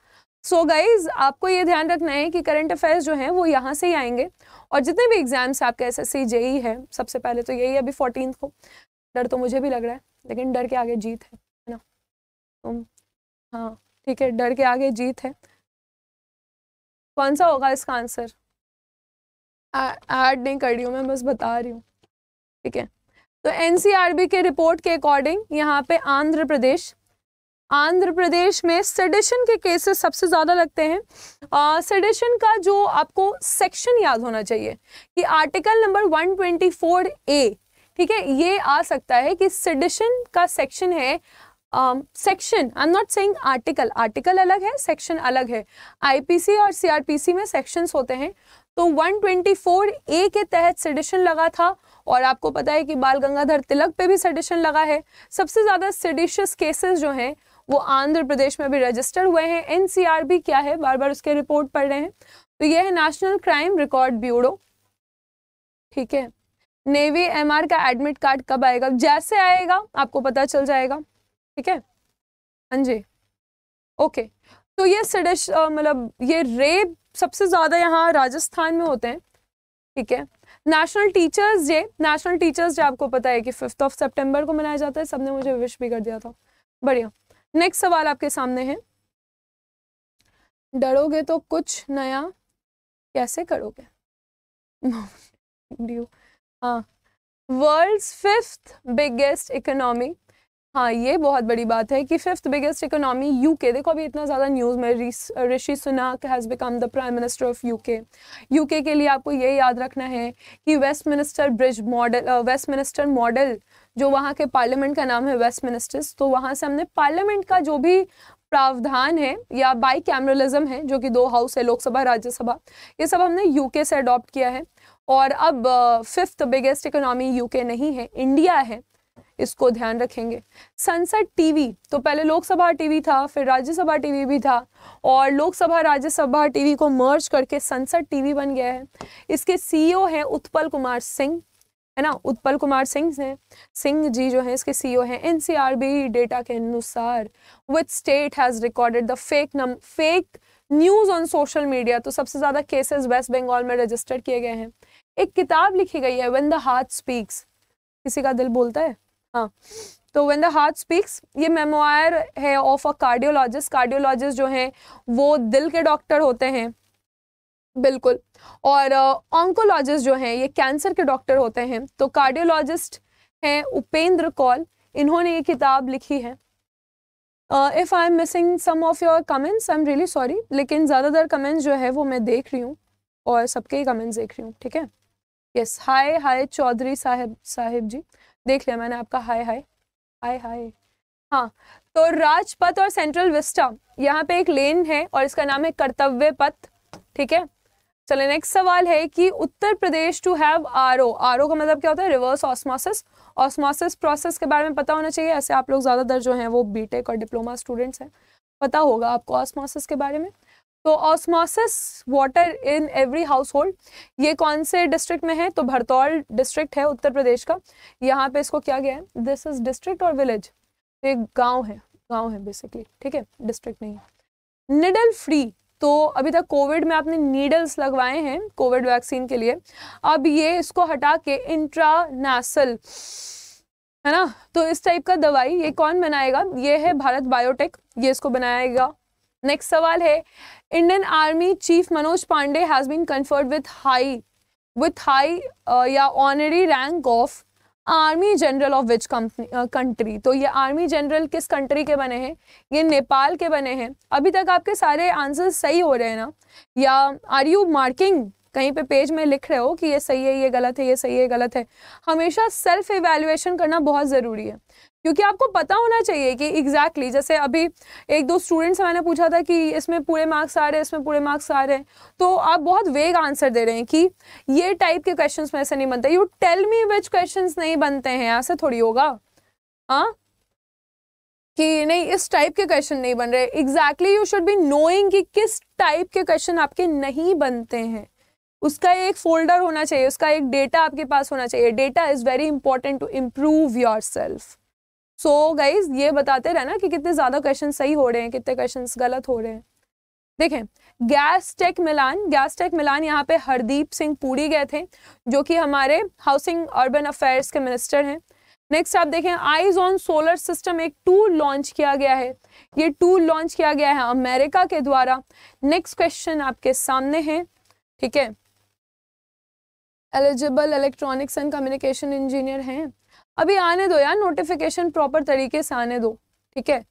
so guys आपको ये ध्यान रखना है कि करंट अफेयर्स जो हैं वो यहाँ से ही आएंगे और जितने भी एग्जाम्स आपके एस एस सी जेई है सबसे पहले तो यही है अभी फोर्टीन को डर तो मुझे भी लग रहा है लेकिन डर के आगे जीत है है ना तो हाँ ठीक है डर के आगे जीत है कौन सा होगा इसका आंसर ऐड नहीं कर रही हूँ मैं बस बता रही हूँ ठीक है तो एन के रिपोर्ट के अकॉर्डिंग यहाँ पे आंध्र प्रदेश आंध्र प्रदेश में सेडिशन के केसेस सबसे ज़्यादा लगते हैं सेडिशन का जो आपको सेक्शन याद होना चाहिए कि आर्टिकल नंबर 124 ए ठीक है ये आ सकता है कि सेडिशन का सेक्शन है section I am not saying article article अलग है सेक्शन अलग है आईपीसी और सीआरपीसी में सेक्शंस होते हैं तो 124 ए के तहत सेडिशन लगा था और आपको पता है कि बाल गंगाधर तिलक पे भी सेडिशन लगा है सबसे ज़्यादा सेडिशियस केसेस जो हैं वो आंध्र प्रदेश में भी रजिस्टर हुए हैं एनसीआरबी क्या है बार बार उसके रिपोर्ट पढ़ रहे हैं तो ये है नेशनल क्राइम रिकॉर्ड ब्यूरो ठीक है नेवी एमआर का एडमिट कार्ड कब आएगा जैसे आएगा आपको पता चल जाएगा ठीक है हाँ जी ओके तो ये सडिश मतलब ये रेप सबसे ज़्यादा यहाँ राजस्थान में होते हैं ठीक है national teachers day national teachers day आपको पता है कि फिफ्थ ऑफ सेप्टेम्बर को मनाया जाता है सबने मुझे विश भी कर दिया था बढ़िया नेक्स्ट सवाल आपके सामने है डरोगे तो कुछ नया कैसे करोगे हाँ वर्ल्ड्स फिफ्थ बिगेस्ट इकोनॉमी हाँ ये बहुत बड़ी बात है कि फिफ्थ बिगेस्ट इकोनॉमी यूके देखो अभी इतना ज़्यादा न्यूज़ में Rishi Sunak has become the prime minister of UK UK के लिए आपको ये याद रखना है कि Westminster bridge model Westminster model जो वहाँ के पार्लियामेंट का नाम है वेस्ट मिनिस्टर्स तो वहाँ से हमने पार्लियामेंट का जो भी प्रावधान है या बाई कैमरलिज्म है जो कि दो हाउस है लोकसभा राज्यसभा ये सब हमने यूके से अडॉप्ट किया है और अब फिफ्थ बिगेस्ट इकोनॉमी यूके नहीं है इंडिया है इसको ध्यान रखेंगे संसद टीवी तो पहले लोकसभा टीवी था फिर राज्यसभा टीवी भी था और लोकसभा राज्यसभा टीवी को मर्ज करके संसद टीवी बन गया है इसके सीईओ e हैं उत्पल कुमार सिंह है ना उत्पल कुमार सिंह हैं सिंह जी जो हैं इसके सीईओ e हैं एनसीआरबी डेटा के अनुसार which state has recorded the fake num fake news on social media तो सबसे ज़्यादा केसेस वेस्ट बंगाल में रजिस्टर किए गए हैं एक किताब लिखी गई है वेन द हार्ट स्पीक्स किसी का दिल बोलता है हाँ तो वेन द हार्ट स्पीक्स ये मेमोयर है ऑफ अ कार्डियोलॉजिस्ट कार्डियोलॉजिस्ट जो हैं वो दिल के डॉक्टर होते हैं बिल्कुल और ऑन्कोलॉजिस्ट जो हैं ये कैंसर के डॉक्टर होते हैं तो कार्डियोलॉजिस्ट हैं उपेंद्र कौल इन्होंने ये किताब लिखी है if I am missing some of your comments I am really sorry लेकिन ज़्यादातर कमेंट्स जो है वो मैं देख रही हूँ और सबके ही कमेंट्स देख रही हूँ ठीक है यस हाय हाय चौधरी साहब साहिब जी देख लिया मैंने आपका हाय हाय हाय हाय हाँ तो राजपथ और सेंट्रल विस्टा यहाँ पे एक लेन है और इसका नाम है कर्तव्य पथ ठीक है चले नेक्स्ट सवाल है कि Uttar Pradesh to have R O R O का मतलब क्या होता है रिवर्स ऑस्मोसिस ऑस्मोसिस प्रोसेस के बारे में पता होना चाहिए ऐसे आप लोग ज़्यादातर जो हैं वो बीटेक और डिप्लोमा स्टूडेंट्स हैं पता होगा आपको ऑस्मोसिस के बारे में तो osmosis water in every household ये कौन से डिस्ट्रिक्ट में है तो भरतौल डिस्ट्रिक्ट है उत्तर प्रदेश का यहाँ पे इसको क्या गया है दिस इज डिस्ट्रिक्ट और विलेज एक गाँव है गाँव है बेसिकली ठीक है डिस्ट्रिक्ट नहीं है निडल फ्री तो अभी तक कोविड में आपने नीडल्स लगवाए हैं कोविड वैक्सीन के लिए अब ये इसको हटा के इंट्रानेसल है ना तो इस टाइप का दवाई ये कौन बनाएगा ये है भारत बायोटेक ये इसको बनाएगा नेक्स्ट सवाल है Indian army chief Manoj Pande has been conferred with high with high या honorary rank of army general of which country तो ये आर्मी जनरल किस कंट्री के बने हैं ये नेपाल के बने हैं अभी तक आपके सारे आंसर सही हो रहे हैं ना या आर यू मार्किंग कहीं पे पेज में लिख रहे हो कि ये सही है ये गलत है ये सही है गलत है हमेशा सेल्फ इवेल्युएशन करना बहुत ज़रूरी है क्योंकि आपको पता होना चाहिए कि एग्जैक्टली exactly, जैसे अभी एक दो स्टूडेंट से मैंने पूछा था कि इसमें पूरे मार्क्स आ रहे हैं इसमें पूरे मार्क्स आ रहे हैं तो आप बहुत वेग आंसर दे रहे हैं कि ये टाइप के क्वेश्चन में ऐसे नहीं बनते you tell me which question नहीं बनते हैं ऐसे थोड़ी होगा हाँ कि नहीं इस टाइप के क्वेश्चन नहीं बन रहे exactly you should be knowing कि किस टाइप के क्वेश्चन आपके नहीं बनते हैं उसका एक फोल्डर होना चाहिए उसका एक डेटा आपके पास होना चाहिए data is very important to improve yourself so guys ये बताते रहना कि कितने ज़्यादा क्वेश्चन सही हो रहे हैं कितने क्वेश्चन गलत हो रहे हैं देखें gas tech Milan gas tech Milan यहाँ पे हरदीप सिंह पुरी गए थे जो कि हमारे हाउसिंग अर्बन अफेयर्स के मिनिस्टर हैं नेक्स्ट आप देखें आइज ऑन सोलर सिस्टम एक टूल लॉन्च किया गया है ये टूल लॉन्च किया गया है अमेरिका के द्वारा नेक्स्ट क्वेश्चन आपके सामने है ठीक है eligible electronics and communication engineer हैं अभी आने दो यार नोटिफिकेशन प्रॉपर तरीके से आने दो ठीक है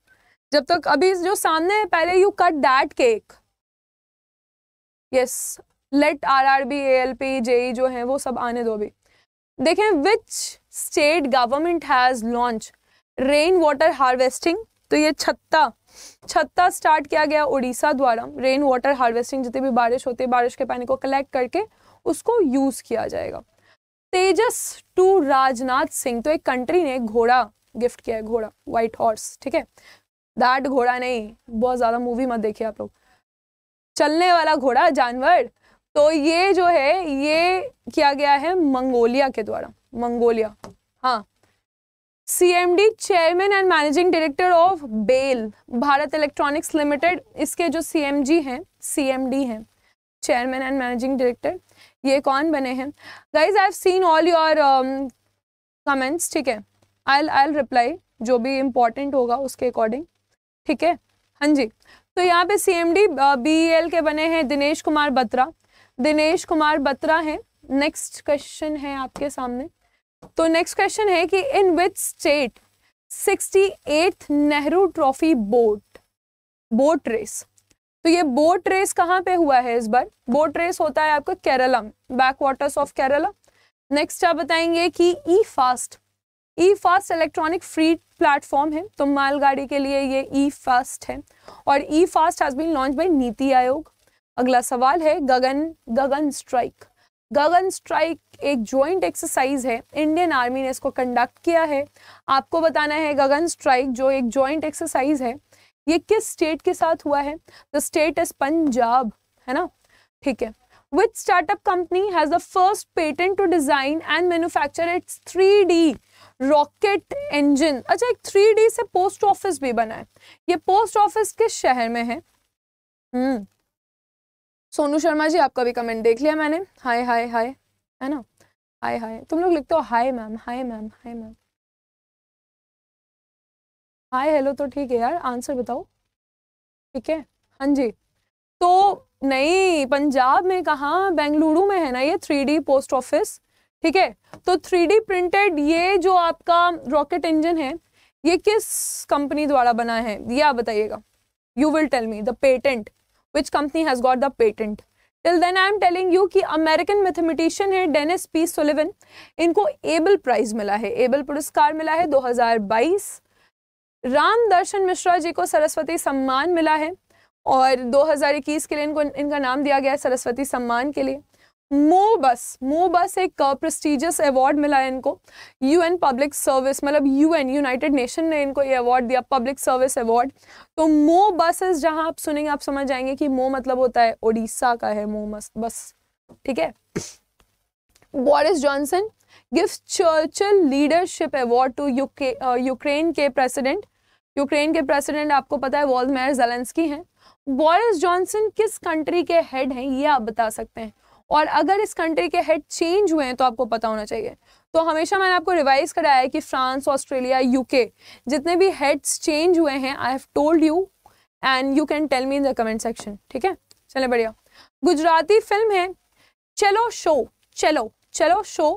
जब तक अभी जो सामने है पहले you cut that cake yes let RRB ALP JE जो है वो सब आने दो अभी देखें which state government has launch rain water harvesting तो ये छत्ता छत्ता स्टार्ट किया गया उड़ीसा द्वारा रेन वाटर हार्वेस्टिंग जितनी भी बारिश होती है बारिश के पानी को कलेक्ट करके उसको यूज किया जाएगा तेजस टू राजनाथ सिंह तो एक कंट्री ने घोड़ा गिफ्ट किया है घोड़ा व्हाइट हॉर्स ठीक है दैट घोड़ा नहीं बहुत ज्यादा मूवी मत देखिए आप लोग चलने वाला घोड़ा जानवर तो ये जो है ये किया गया है मंगोलिया के द्वारा मंगोलिया हाँ C M D chairman and managing director of BEL Bharat electronics limited इसके जो सी एम जी हैं सीएमडी हैं चेयरमैन एंड मैनेजिंग डायरेक्टर ये कौन बने हैं guys I have seen all your comments ठीक है आई आई रिप्लाई जो भी इम्पोर्टेंट होगा उसके अकॉर्डिंग ठीक है हाँ जी तो यहाँ पे C M D B E L बने हैं दिनेश कुमार बत्रा दिनेश कुमार बत्रा हैं नेक्स्ट क्वेश्चन है आपके सामने तो नेक्स्ट क्वेश्चन है कि in which state sixty eight Nehru trophy boat boat race तो ये बोट रेस कहाँ पे हुआ है इस बार बोट रेस होता है आपका Kerala back waters of Kerala next आप बताएंगे कि E fast E fast electronic free platform है तो मालगाड़ी के लिए ये ई फास्ट है और E fast has been launch by Niti Aayog अगला सवाल है गगन गगन स्ट्राइक गगन स्ट्राइक एक जॉइंट एक्सरसाइज है इंडियन आर्मी ने इसको कंडक्ट किया है आपको बताना है गगन स्ट्राइक जो एक जॉइंट एक्सरसाइज है ये किस स्टेट के साथ हुआ है द स्टेट इज पंजाब है ना ठीक है which startup company has the first patent to design and manufacture its 3D rocket engine अच्छा एक 3D से पोस्ट ऑफिस भी बना है ये पोस्ट ऑफिस किस शहर में है हम्म सोनू शर्मा जी आपका भी कमेंट देख लिया मैंने हाय हाय हाय है ना हाय हाय तुम लोग लिखते हो hi ma'am hi ma'am hi ma'am hi hello तो ठीक है यार आंसर बताओ ठीक है हाँ जी तो नहीं पंजाब में कहाँ बेंगलुरु में है ना ये थ्री पोस्ट ऑफिस ठीक है तो थ्री प्रिंटेड ये जो आपका रॉकेट इंजन है ये किस कंपनी द्वारा बना है ये आप बताइएगा you will tell me the patent which company has got the patent till then I am telling you कि अमेरिकन मैथमेटिशियन है डेनिस पी सोलिवन इनको एबल प्राइज मिला है एबल पुरस्कार मिला है 2022 राम दर्शन मिश्रा जी को सरस्वती सम्मान मिला है और 2021 के लिए इनको इनका नाम दिया गया है सरस्वती सम्मान के लिए मो बस मो बस एक प्रेस्टिजियस अवार्ड मिला है इनको यूएन पब्लिक सर्विस मतलब यूएन यूनाइटेड नेशन ने इनको ये अवार्ड दिया पब्लिक सर्विस अवार्ड तो मो बसेस जहां आप सुनेंगे आप समझ जाएंगे कि मो मतलब होता है ओडिशा का है मो बस ठीक है Boris Johnson gives Churchill leadership award to Ukraine के प्रेसिडेंट यूक्रेन के प्रेसिडेंट आपको पता है वॉल्दमेयर जेलेंस्की हैं बोरिस जॉनसन किस कंट्री के हेड हैं ये आप बता सकते हैं और अगर इस कंट्री के हेड चेंज हुए हैं तो आपको पता होना चाहिए तो हमेशा मैंने आपको रिवाइज कराया है कि फ्रांस ऑस्ट्रेलिया यूके जितने भी हेड्स चेंज हुए हैं I have told you and you can tell me in the comment section ठीक है चले बढ़िया गुजराती फिल्म है चलो शो चलो चलो शो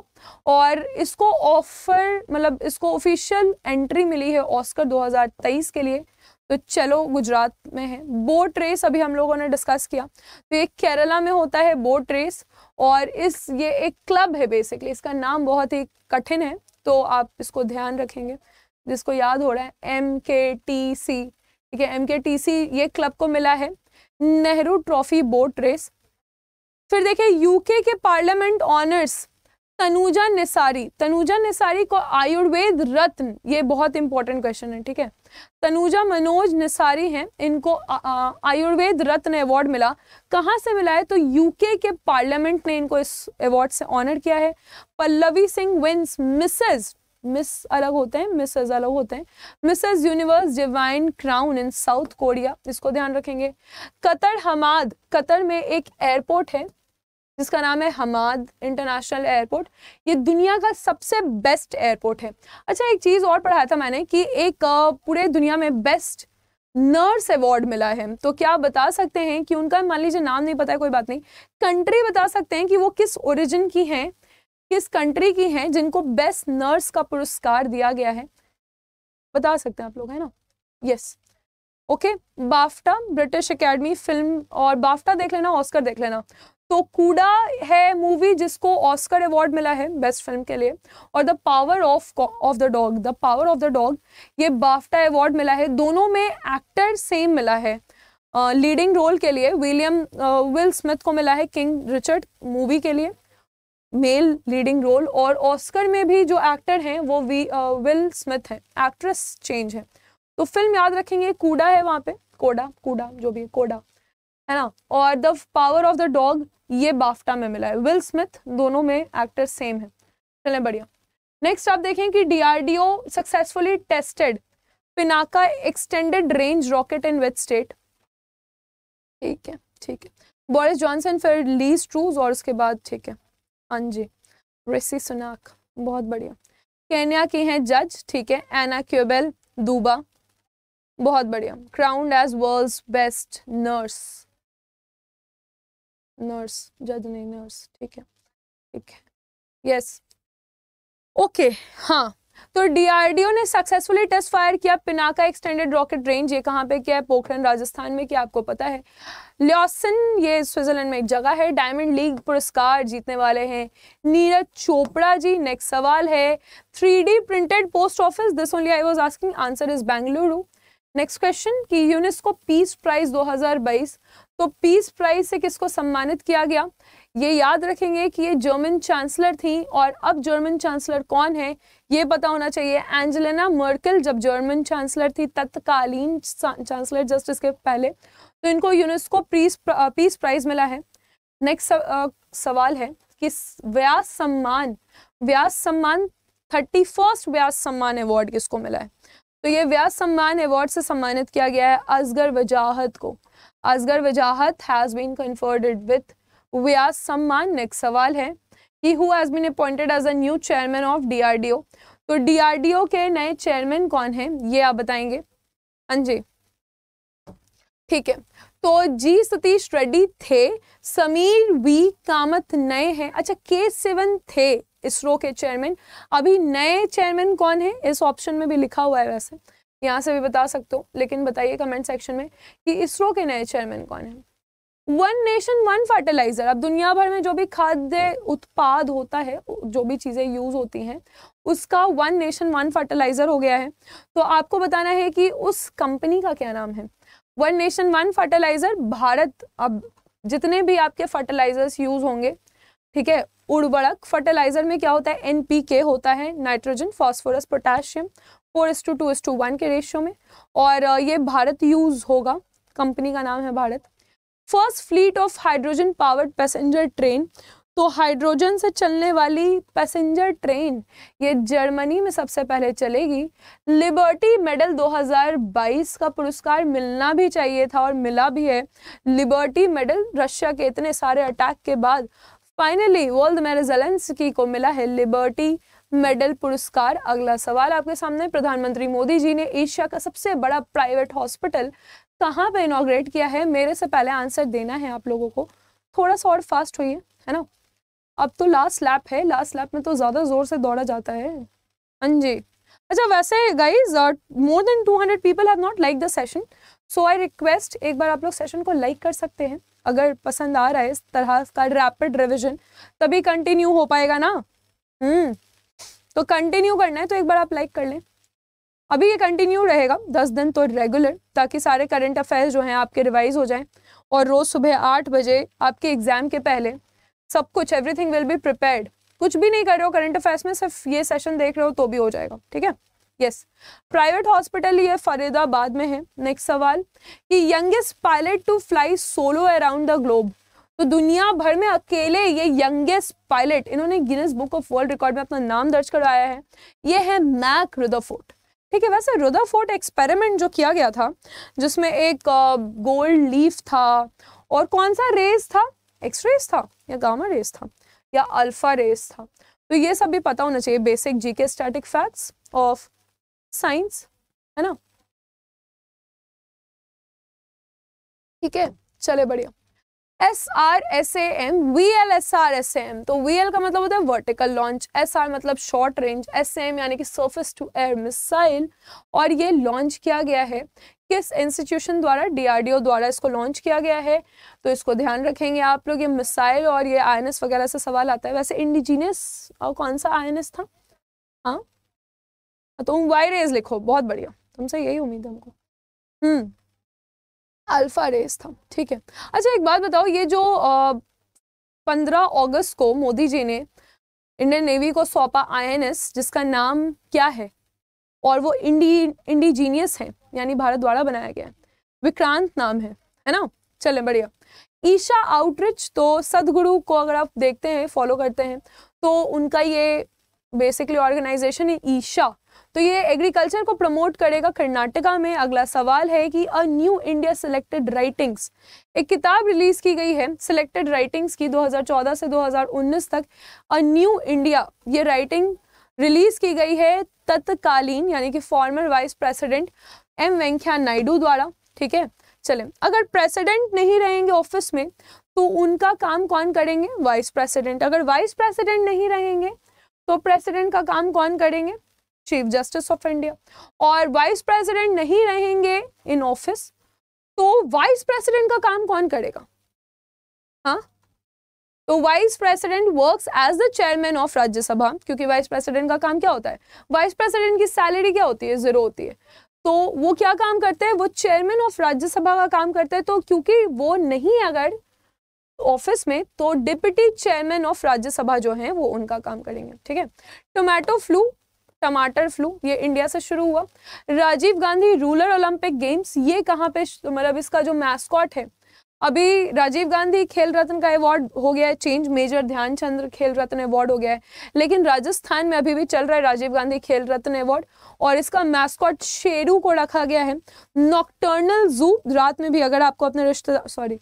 और इसको ऑफर मतलब इसको ऑफिशियल एंट्री मिली है ऑस्कर 2023 के लिए तो चलो गुजरात में है बोट रेस अभी हम लोगों ने डिस्कस किया तो ये केरला में होता है बोट रेस और इस ये एक क्लब है बेसिकली इसका नाम बहुत ही कठिन है तो आप इसको ध्यान रखेंगे जिसको याद हो रहा है एम के टी सी ठीक है एम के टी सी ये क्लब को मिला है नेहरू ट्रॉफी बोट रेस फिर देखिए यूके के पार्लियामेंट ऑनर्स तनुजा निसारी तनुजा निसारी को आयुर्वेद रत्न ये बहुत इंपॉर्टेंट क्वेश्चन है ठीक है तनुजा मनोज निसारी हैं इनको आयुर्वेद रत्न अवार्ड मिला कहाँ से मिला है तो यूके के पार्लियामेंट ने इनको इस अवार्ड से ऑनर किया है Pallavi Singh wins Mrs Miss अलग होते हैं मिसेज अलग होते हैं Mrs universe divine crown in South Korea इसको ध्यान रखेंगे कतर हमाद कतर में एक एयरपोर्ट है जिसका नाम है हमाद इंटरनेशनल एयरपोर्ट ये दुनिया का सबसे बेस्ट एयरपोर्ट है अच्छा एक चीज़ और पढ़ाया था मैंने कि एक पूरे दुनिया में बेस्ट नर्स अवार्ड मिला है तो क्या आप बता सकते हैं कि उनका मान लीजिए नाम नहीं पता है कोई बात नहीं कंट्री बता सकते हैं कि वो किस ओरिजिन की हैं किस कंट्री की हैं जिनको बेस्ट नर्स का पुरस्कार दिया गया है बता सकते हैं आप लोग है ना yes okay BAFTA British academy film और बाफ्टा देख लेना ऑस्कर देख लेना तो कूड़ा है मूवी जिसको ऑस्कर अवार्ड मिला है बेस्ट फिल्म के लिए और the power of of the dog the power of the dog ये बाफ्टा अवार्ड मिला है दोनों में एक्टर सेम मिला है लीडिंग uh, रोल के लिए विलियम विल स्मिथ को मिला है किंग रिचर्ड मूवी के लिए मेल लीडिंग रोल और ऑस्कर में भी जो एक्टर हैं वो वी विल स्मिथ हैं एक्ट्रेस चेंज है तो फिल्म याद रखेंगे कूड़ा है वहाँ पे कोडा कूड़ा जो भी है कोडा है ना और the power of the dog ये बाफ्टा में मिला है विल स्मिथ दोनों में एक्टर सेम है चले बढ़िया नेक्स्ट आप देखें कि DRDO successfully tested Pinaka extended range rocket in which state ठीक है ठीक है बोरिस जॉनसन फिर लीज ट्रूज और उसके बाद ठीक है हाँ जी रेसी सुनाक बहुत बढ़िया केन्या की हैं जज ठीक है एना क्यूबेल दूबा बहुत बढ़िया crowned as world best nurse nurse जज नहीं नर्स ठीक है ठीक है यस ओके हाँ तो डीआरडीओ ने सक्सेसफुली टेस्ट फायर किया पिनाका एक्सटेंडेड रॉकेट रेंज ये कहाँ पे किया है पोखरण राजस्थान में क्या आपको पता है लियोसन ये स्विट्जरलैंड में एक जगह है डायमंड लीग पुरस्कार जीतने वाले हैं नीरज चोपड़ा जी नेक्स्ट सवाल है three printed post office this only I was asking answer is Bengaluru next question कि यूनेस्को पीस प्राइज 2022 तो पीस प्राइज से किसको सम्मानित किया गया ये याद रखेंगे कि ये जर्मन चांसलर थी और अब जर्मन चांसलर कौन है ये पता होना चाहिए एंजेलिना मर्कल जब जर्मन चांसलर थी तत्कालीन चांसलर जस्टिस के पहले तो इनको यूनेस्को पीस पीस प्राइज मिला है नेक्स्ट सव, सवाल है कि व्यास सम्मान व्यास सम्मान थर्टी फर्स्ट व्यास सम्मान अवार्ड किसको मिला है तो ये व्यास सम्मान अवार्ड से सम्मानित किया गया है असगर वजाहत को Asghar Wajahat has been conferred with Vyas Samman next सवाल है कि who has been appointed as a new chairman of D तो डी के नए चेयरमैन कौन हैं ये आप बताएंगे हाँ जी ठीक है तो जी सतीश रेड्डी थे समीर वी कामत नए हैं अच्छा के सेवन थे इसरो के चेयरमैन अभी नए चेयरमैन कौन है इस ऑप्शन में भी लिखा हुआ है वैसे यहाँ से भी बता सकते हो लेकिन बताइए कमेंट सेक्शन में कि इसरो के नए चेयरमैन कौन है वन नेशन वन फर्टिलाइजर अब दुनिया भर में जो भी खाद्य उत्पाद होता है जो भी चीज़ें यूज़ होती हैं उसका वन नेशन वन फर्टिलाइजर हो गया है तो आपको बताना है कि उस कंपनी का क्या नाम है one nation one fertilizer Bharat अब जितने भी आपके फर्टिलाइजर्स यूज़ होंगे ठीक है उर्वरक फर्टिलाइजर में क्या होता है एनपीके होता है nitrogen phosphorus potassium four S two two S two one के रेशियो में और ये भारत यूज़ होगा कंपनी का नाम है Bharat first fleet of hydrogen powered passenger train तो हाइड्रोजन से चलने वाली पैसेंजर ट्रेन ये जर्मनी में सबसे पहले चलेगी लिबर्टी मेडल 2022 का पुरस्कार मिलना भी चाहिए था और मिला भी है लिबर्टी मेडल रशिया के इतने सारे अटैक के बाद फाइनली वर्ल्ड मेरे जेलेंसकी को मिला है लिबर्टी मेडल पुरस्कार अगला सवाल आपके सामने प्रधानमंत्री मोदी जी ने एशिया का सबसे बड़ा प्राइवेट हॉस्पिटल कहाँ पे इनोग्रेट किया है मेरे से पहले आंसर देना है आप लोगों को थोड़ा सा और फास्ट हुई है ना अब तो लास्ट लैप है लास्ट लैप में तो ज़्यादा ज़ोर से दौड़ा जाता है हाँ जी अच्छा वैसे guys more than hundred people have not like the session so I request एक बार आप लोग सेशन को लाइक कर सकते हैं अगर पसंद आ रहा है इस तरह का रैपिड रिविजन तभी कंटिन्यू हो पाएगा ना हम्म तो कंटिन्यू करना है तो एक बार आप लाइक कर लें अभी ये कंटिन्यू रहेगा दस दिन तो रेगुलर ताकि सारे करंट अफेयर्स जो हैं आपके रिवाइज हो जाएं और रोज़ सुबह आठ बजे आपके एग्ज़ाम के पहले सब कुछ एवरीथिंग विल बी प्रिपेयर्ड कुछ भी नहीं कर रहे हो करंट अफेयर्स में सिर्फ ये सेशन देख रहे हो तो भी हो जाएगा ठीक है यस प्राइवेट हॉस्पिटल ये फरीदाबाद में है नेक्स्ट सवाल कि youngest pilot to fly solo around the globe तो दुनिया भर में अकेले ये यंगेस्ट पायलट इन्होंने Guinness book of world record में अपना नाम दर्ज करवाया है ये है मैक रुदरफोर्ड ठीक है वैसे रुदरफोर्ड एक्सपेरिमेंट जो किया गया था जिसमें एक गोल्ड लीफ था और कौन सा रेस था एक्स रेस था या गामा रेस था या अल्फा रेस था तो ये सब भी पता होना चाहिए basic GK static facts of science है ना ठीक है चले बढ़िया S R S A M V L S R S M तो वी एल का मतलब होता है वर्टिकल लॉन्च एस आर मतलब शॉर्ट रेंज एस एम यानी कि सर्फेस टू एयर मिसाइल और ये लॉन्च किया गया है किस इंस्टीट्यूशन द्वारा डीआरडीओ द्वारा इसको लॉन्च किया गया है तो इसको ध्यान रखेंगे आप लोग ये मिसाइल और ये आई वगैरह से सवाल आता है वैसे इंडिजीनियस और कौन सा आई था हाँ तो वाई रेज लिखो बहुत बढ़िया तुमसे यही उम्मीद है हमको हम्म अल्फ़ा रेस था ठीक है अच्छा एक बात बताओ ये जो पंद्रह अगस्त को मोदी जी ने इंडियन नेवी को सौंपा आईएनएस जिसका नाम क्या है और वो इंडी इंडिजीनियस है यानी भारत द्वारा बनाया गया है विक्रांत नाम है है ना चले बढ़िया ईशा आउटरीच तो सदगुरु को अगर आप देखते हैं फॉलो करते हैं तो उनका ये बेसिकली ऑर्गेनाइजेशन है ईशा तो ये एग्रीकल्चर को प्रमोट करेगा कर्नाटका में अगला सवाल है कि a new India selected writings एक किताब रिलीज की गई है सिलेक्टेड राइटिंग्स की 2014 से 2019 तक अ न्यू इंडिया ये राइटिंग रिलीज की गई है तत्कालीन यानी कि former vice president M Venkaiah Naidu द्वारा ठीक है चले अगर प्रेसिडेंट नहीं रहेंगे ऑफिस में तो उनका काम कौन करेंगे वाइस प्रेसिडेंट अगर वाइस प्रेसिडेंट नहीं रहेंगे तो प्रेसिडेंट का काम कौन करेंगे चीफ जस्टिस ऑफ इंडिया और वाइस प्रेसिडेंट नहीं रहेंगे इन ऑफिस तो वाइस प्रेसिडेंट का काम कौन करेगा हाँ तो vice president works as the chairman of Rajya Sabha क्योंकि वाइस प्रेसिडेंट का काम क्या होता है वाइस प्रेसिडेंट की सैलरी क्या होती है जीरो होती है तो वो क्या काम करते हैं वो चेयरमैन ऑफ राज्यसभा का काम करते हैं तो क्योंकि वो नहीं अगर ऑफिस में तो डिप्टी चेयरमैन ऑफ राज्यसभा जो हैं वो उनका काम करेंगे ठीक है टोमेटो फ्लू टमाटर फ्लू ये इंडिया से शुरू हुआ Rajiv Gandhi rural Olympic games ये कहाँ पे मतलब इसका जो मैस्कॉट है अभी राजीव गांधी खेल रत्न का अवार्ड हो गया है चेंज मेजर ध्यानचंद्र खेल रत्न अवार्ड हो गया है लेकिन राजस्थान में अभी भी चल रहा है राजीव गांधी खेल रत्न अवार्ड और इसका मैस्कॉट शेरू को रखा गया है नॉकटर्नल जू रात में भी अगर आपको अपने रिश्तेदार सॉरी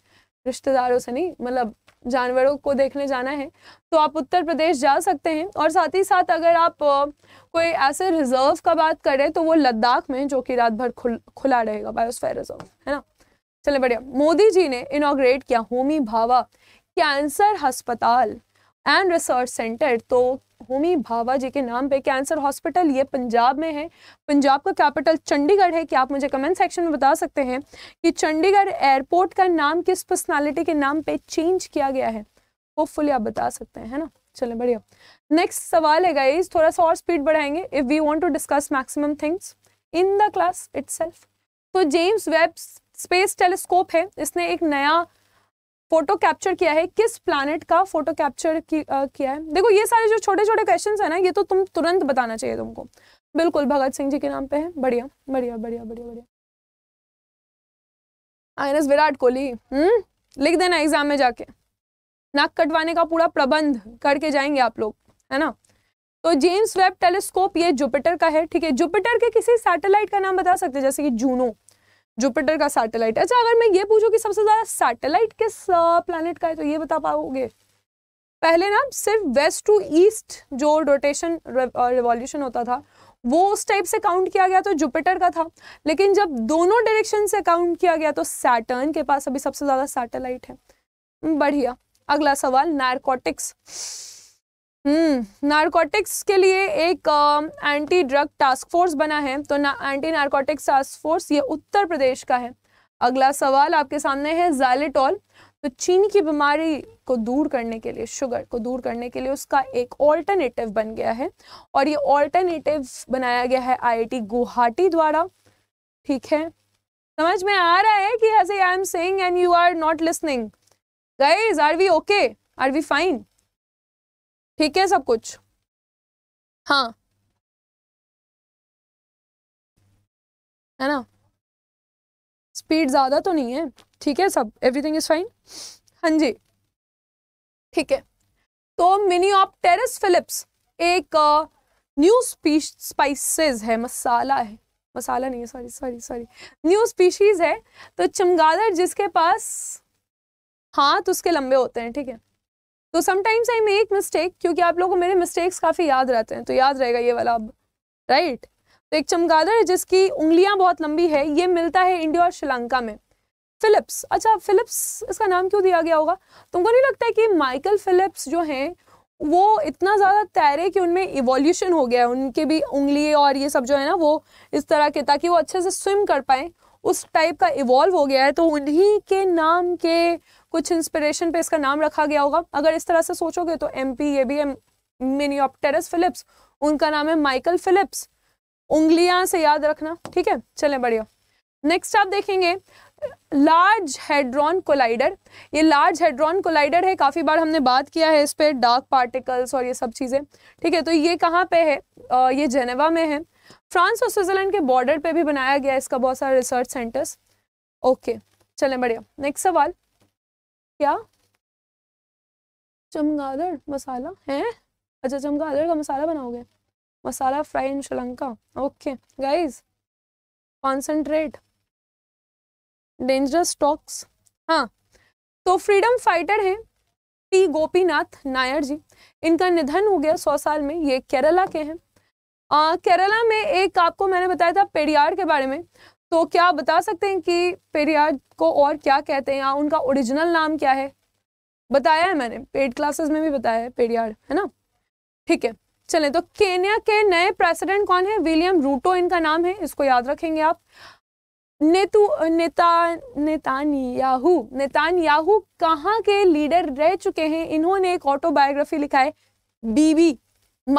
रिश्तेदारों से नहीं मतलब जानवरों को देखने जाना है तो आप उत्तर प्रदेश जा सकते हैं और साथ ही साथ अगर आप कोई ऐसे रिजर्व का बात करें तो वो लद्दाख में जो कि रात भर खुल खुला रहेगा बायोस्फेयर रिजर्व है ना चले बढ़िया मोदी जी ने इनाग्रेट किया होमी भावा कैंसर अस्पताल एंड रिसर्च सेंटर तो होमी भावा जी के नाम पे कैंसर हॉस्पिटल ये पंजाब में है पंजाब का कैपिटल चंडीगढ़ है कि आप मुझे कमेंट सेक्शन में बता सकते हैं कि चंडीगढ़ एयरपोर्ट का नाम किस पर्सनालिटी के नाम पे चेंज किया गया है होपफुली आप बता सकते हैं है ना चलें बढ़िया नेक्स्ट सवाल है गाइज थोड़ा सा और स्पीड बढ़ाएंगे if we want to discuss maximum things in the class it तो जेम्स वेब स्पेस टेलीस्कोप है इसने एक नया फोटो कैप्चर किया है किस प्लानट का फोटो कैप्चर कि, किया है देखो ये सारे जो छोटे छोटे क्वेश्चन है ना ये तो तुम तुरंत बताना चाहिए तुमको बिल्कुल भगत सिंह जी के नाम पे है बढ़िया बढ़िया बढ़िया बढ़िया बढ़िया आईएनएस विराट कोहली हम्म लिख देना एग्जाम में जाके नाक कटवाने का पूरा प्रबंध करके जाएंगे आप लोग है ना तो जेम्स वेब टेलीस्कोप ये जुपिटर का है ठीक है जुपिटर के किसी सैटेलाइट का नाम बता सकते हैं जैसे कि जूनो जुपिटर का सैटेलाइट अच्छा अगर मैं ये पूछूं कि सबसे ज़्यादा सैटेलाइट किस प्लैनेट का है तो ये बता पाओगे पहले ना सिर्फ वेस्ट टू ईस्ट जो रोटेशन रिवॉल्यूशन होता था वो उस टाइप से काउंट किया गया तो जुपिटर का था लेकिन जब दोनों डायरेक्शन से काउंट किया गया तो सैटर्न के पास अभी सबसे ज़्यादा सैटेलाइट है बढ़िया अगला सवाल नारकोटिक्स नारकोटिक्स हम्म, के लिए एक एंटी ड्रग टास्क फोर्स बना है तो ना एंटी नारकोटिक्स टास्क फोर्स ये उत्तर प्रदेश का है अगला सवाल आपके सामने है जालेटॉल तो चीनी की बीमारी को दूर करने के लिए शुगर को दूर करने के लिए उसका एक ऑल्टरनेटिव बन गया है और ये ऑल्टरनेटिव बनाया गया है आई गुवाहाटी द्वारा ठीक है समझ में आ रहा है कि as I am saying and you are not listening guys are we okay are we fine ठीक है सब कुछ हाँ है ना स्पीड ज़्यादा तो नहीं है ठीक है सब एवरीथिंग इज़ फाइन हाँ जी ठीक है तो मिनी ऑप टेरिस फिलिप्स एक न्यू स्पीश स्पाइसेस है मसाला है मसाला नहीं है sorry sorry sorry new species है तो चमगादड़ जिसके पास हाथ उसके लंबे होते हैं ठीक है तो समटाइम्स आई मेक मिस्टेक क्योंकि आप लोगों को मेरे मिस्टेक्स काफ़ी याद रहते हैं तो याद रहेगा ये वाला अब राइट तो एक चमगादड़ जिसकी उंगलियां बहुत लंबी है ये मिलता है इंडिया और श्रीलंका में फिलिप्स अच्छा फिलिप्स इसका नाम क्यों दिया गया होगा तुमको नहीं लगता है कि माइकल फिलिप्स जो हैं वो इतना ज़्यादा तैरे कि उनमें इवोल्यूशन हो गया है उनके भी उंगली और ये सब जो है ना वो इस तरह के ताकि वो अच्छे से स्विम कर पाएँ उस टाइप का इवॉल्व हो गया है तो उन्हीं के नाम के कुछ इंस्पिरेशन पे इसका नाम रखा गया होगा अगर इस तरह से सोचोगे तो एम ये भी है मिनियोप्टेरस फिलिप्स उनका नाम है माइकल फिलिप्स उंगलियां से याद रखना ठीक है चले बढ़िया नेक्स्ट आप देखेंगे लार्ज हेड्रॉन कोलाइडर ये लार्ज हेड्रॉन कोलाइडर है काफ़ी बार हमने बात किया है इस पर डार्क पार्टिकल्स और ये सब चीज़ें ठीक है तो ये कहाँ पे है आ, ये जेनेवा में है फ्रांस और स्विट्जरलैंड के बॉर्डर पे भी बनाया गया है इसका बहुत सारा रिसर्च सेंटर्स ओके चलें बढ़िया नेक्स्ट सवाल क्या चमगादड़ मसाला है अच्छा चमगादड़ का मसाला बनाओगे masala fry in Sri Lanka okay guys concentrate dangerous talks हाँ तो फ्रीडम फाइटर हैं पी गोपीनाथ नायर जी इनका निधन हो गया सौ साल में ये केरला के हैं केरला में एक आपको मैंने बताया था पेरियार के बारे में तो क्या आप बता सकते हैं कि पेरियार को और क्या कहते हैं या उनका ओरिजिनल नाम क्या है बताया है मैंने पेड क्लासेस में भी बताया है पेरियार है ना ठीक है चले तो केन्या के नए प्रेसिडेंट कौन है विलियम रूटो इनका नाम है इसको याद रखेंगे आप नेतु नेता नेतानी याहू नेतान याहू कहाँ के लीडर रह चुके हैं इन्होंने एक ऑटोबायोग्राफी लिखा है बीबी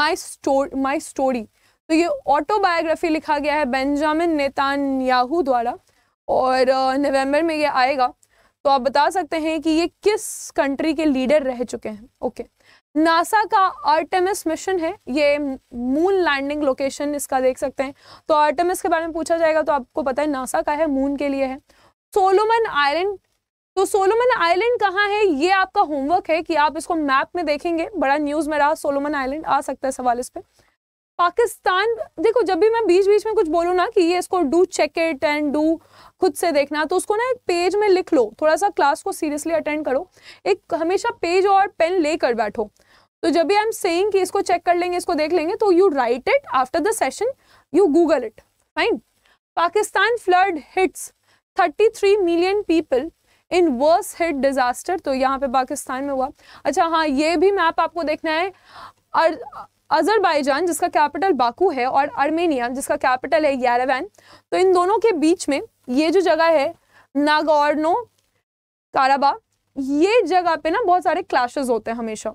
माई स्टोर माई स्टोरी तो ये ऑटोबायोग्राफी लिखा गया है बेंजामिन नेतान्याहू द्वारा और नवंबर में ये आएगा तो आप बता सकते हैं कि ये किस कंट्री के लीडर रह चुके हैं ओके नासा का आर्टेमिस मिशन है ये मून लैंडिंग लोकेशन इसका देख सकते हैं तो आर्टेमिस के बारे में पूछा जाएगा तो आपको पता है नासा का है मून के लिए है सोलोमन आइलैंड तो सोलोमन आइलैंड कहाँ है ये आपका होमवर्क है कि आप इसको मैप में देखेंगे बड़ा न्यूज़ में रहा सोलोमन आइलैंड आ सकता है सवाल इस पर पाकिस्तान देखो जब भी मैं बीच बीच में कुछ बोलूँ ना कि ये इसको do check it and do खुद से देखना तो उसको ना एक पेज में लिख लो थोड़ा सा क्लास को सीरियसली अटेंड करो एक हमेशा पेज और पेन लेकर बैठो तो जब भी आई एम सेइंग कि इसको चेक कर लेंगे इसको देख लेंगे तो you write it after the session you Google it fine Pakistan flood hits 33 million people in worse hit disaster तो यहाँ पे पाकिस्तान में हुआ अच्छा हाँ ये भी मैप आपको देखना है और अजरबैजान जिसका कैपिटल बाकू है और आर्मेनिया जिसका कैपिटल है यारेवैन तो इन दोनों के बीच में ये जो जगह है नागोर्नो काराबा ये जगह पे ना बहुत सारे क्लाशेज होते हैं हमेशा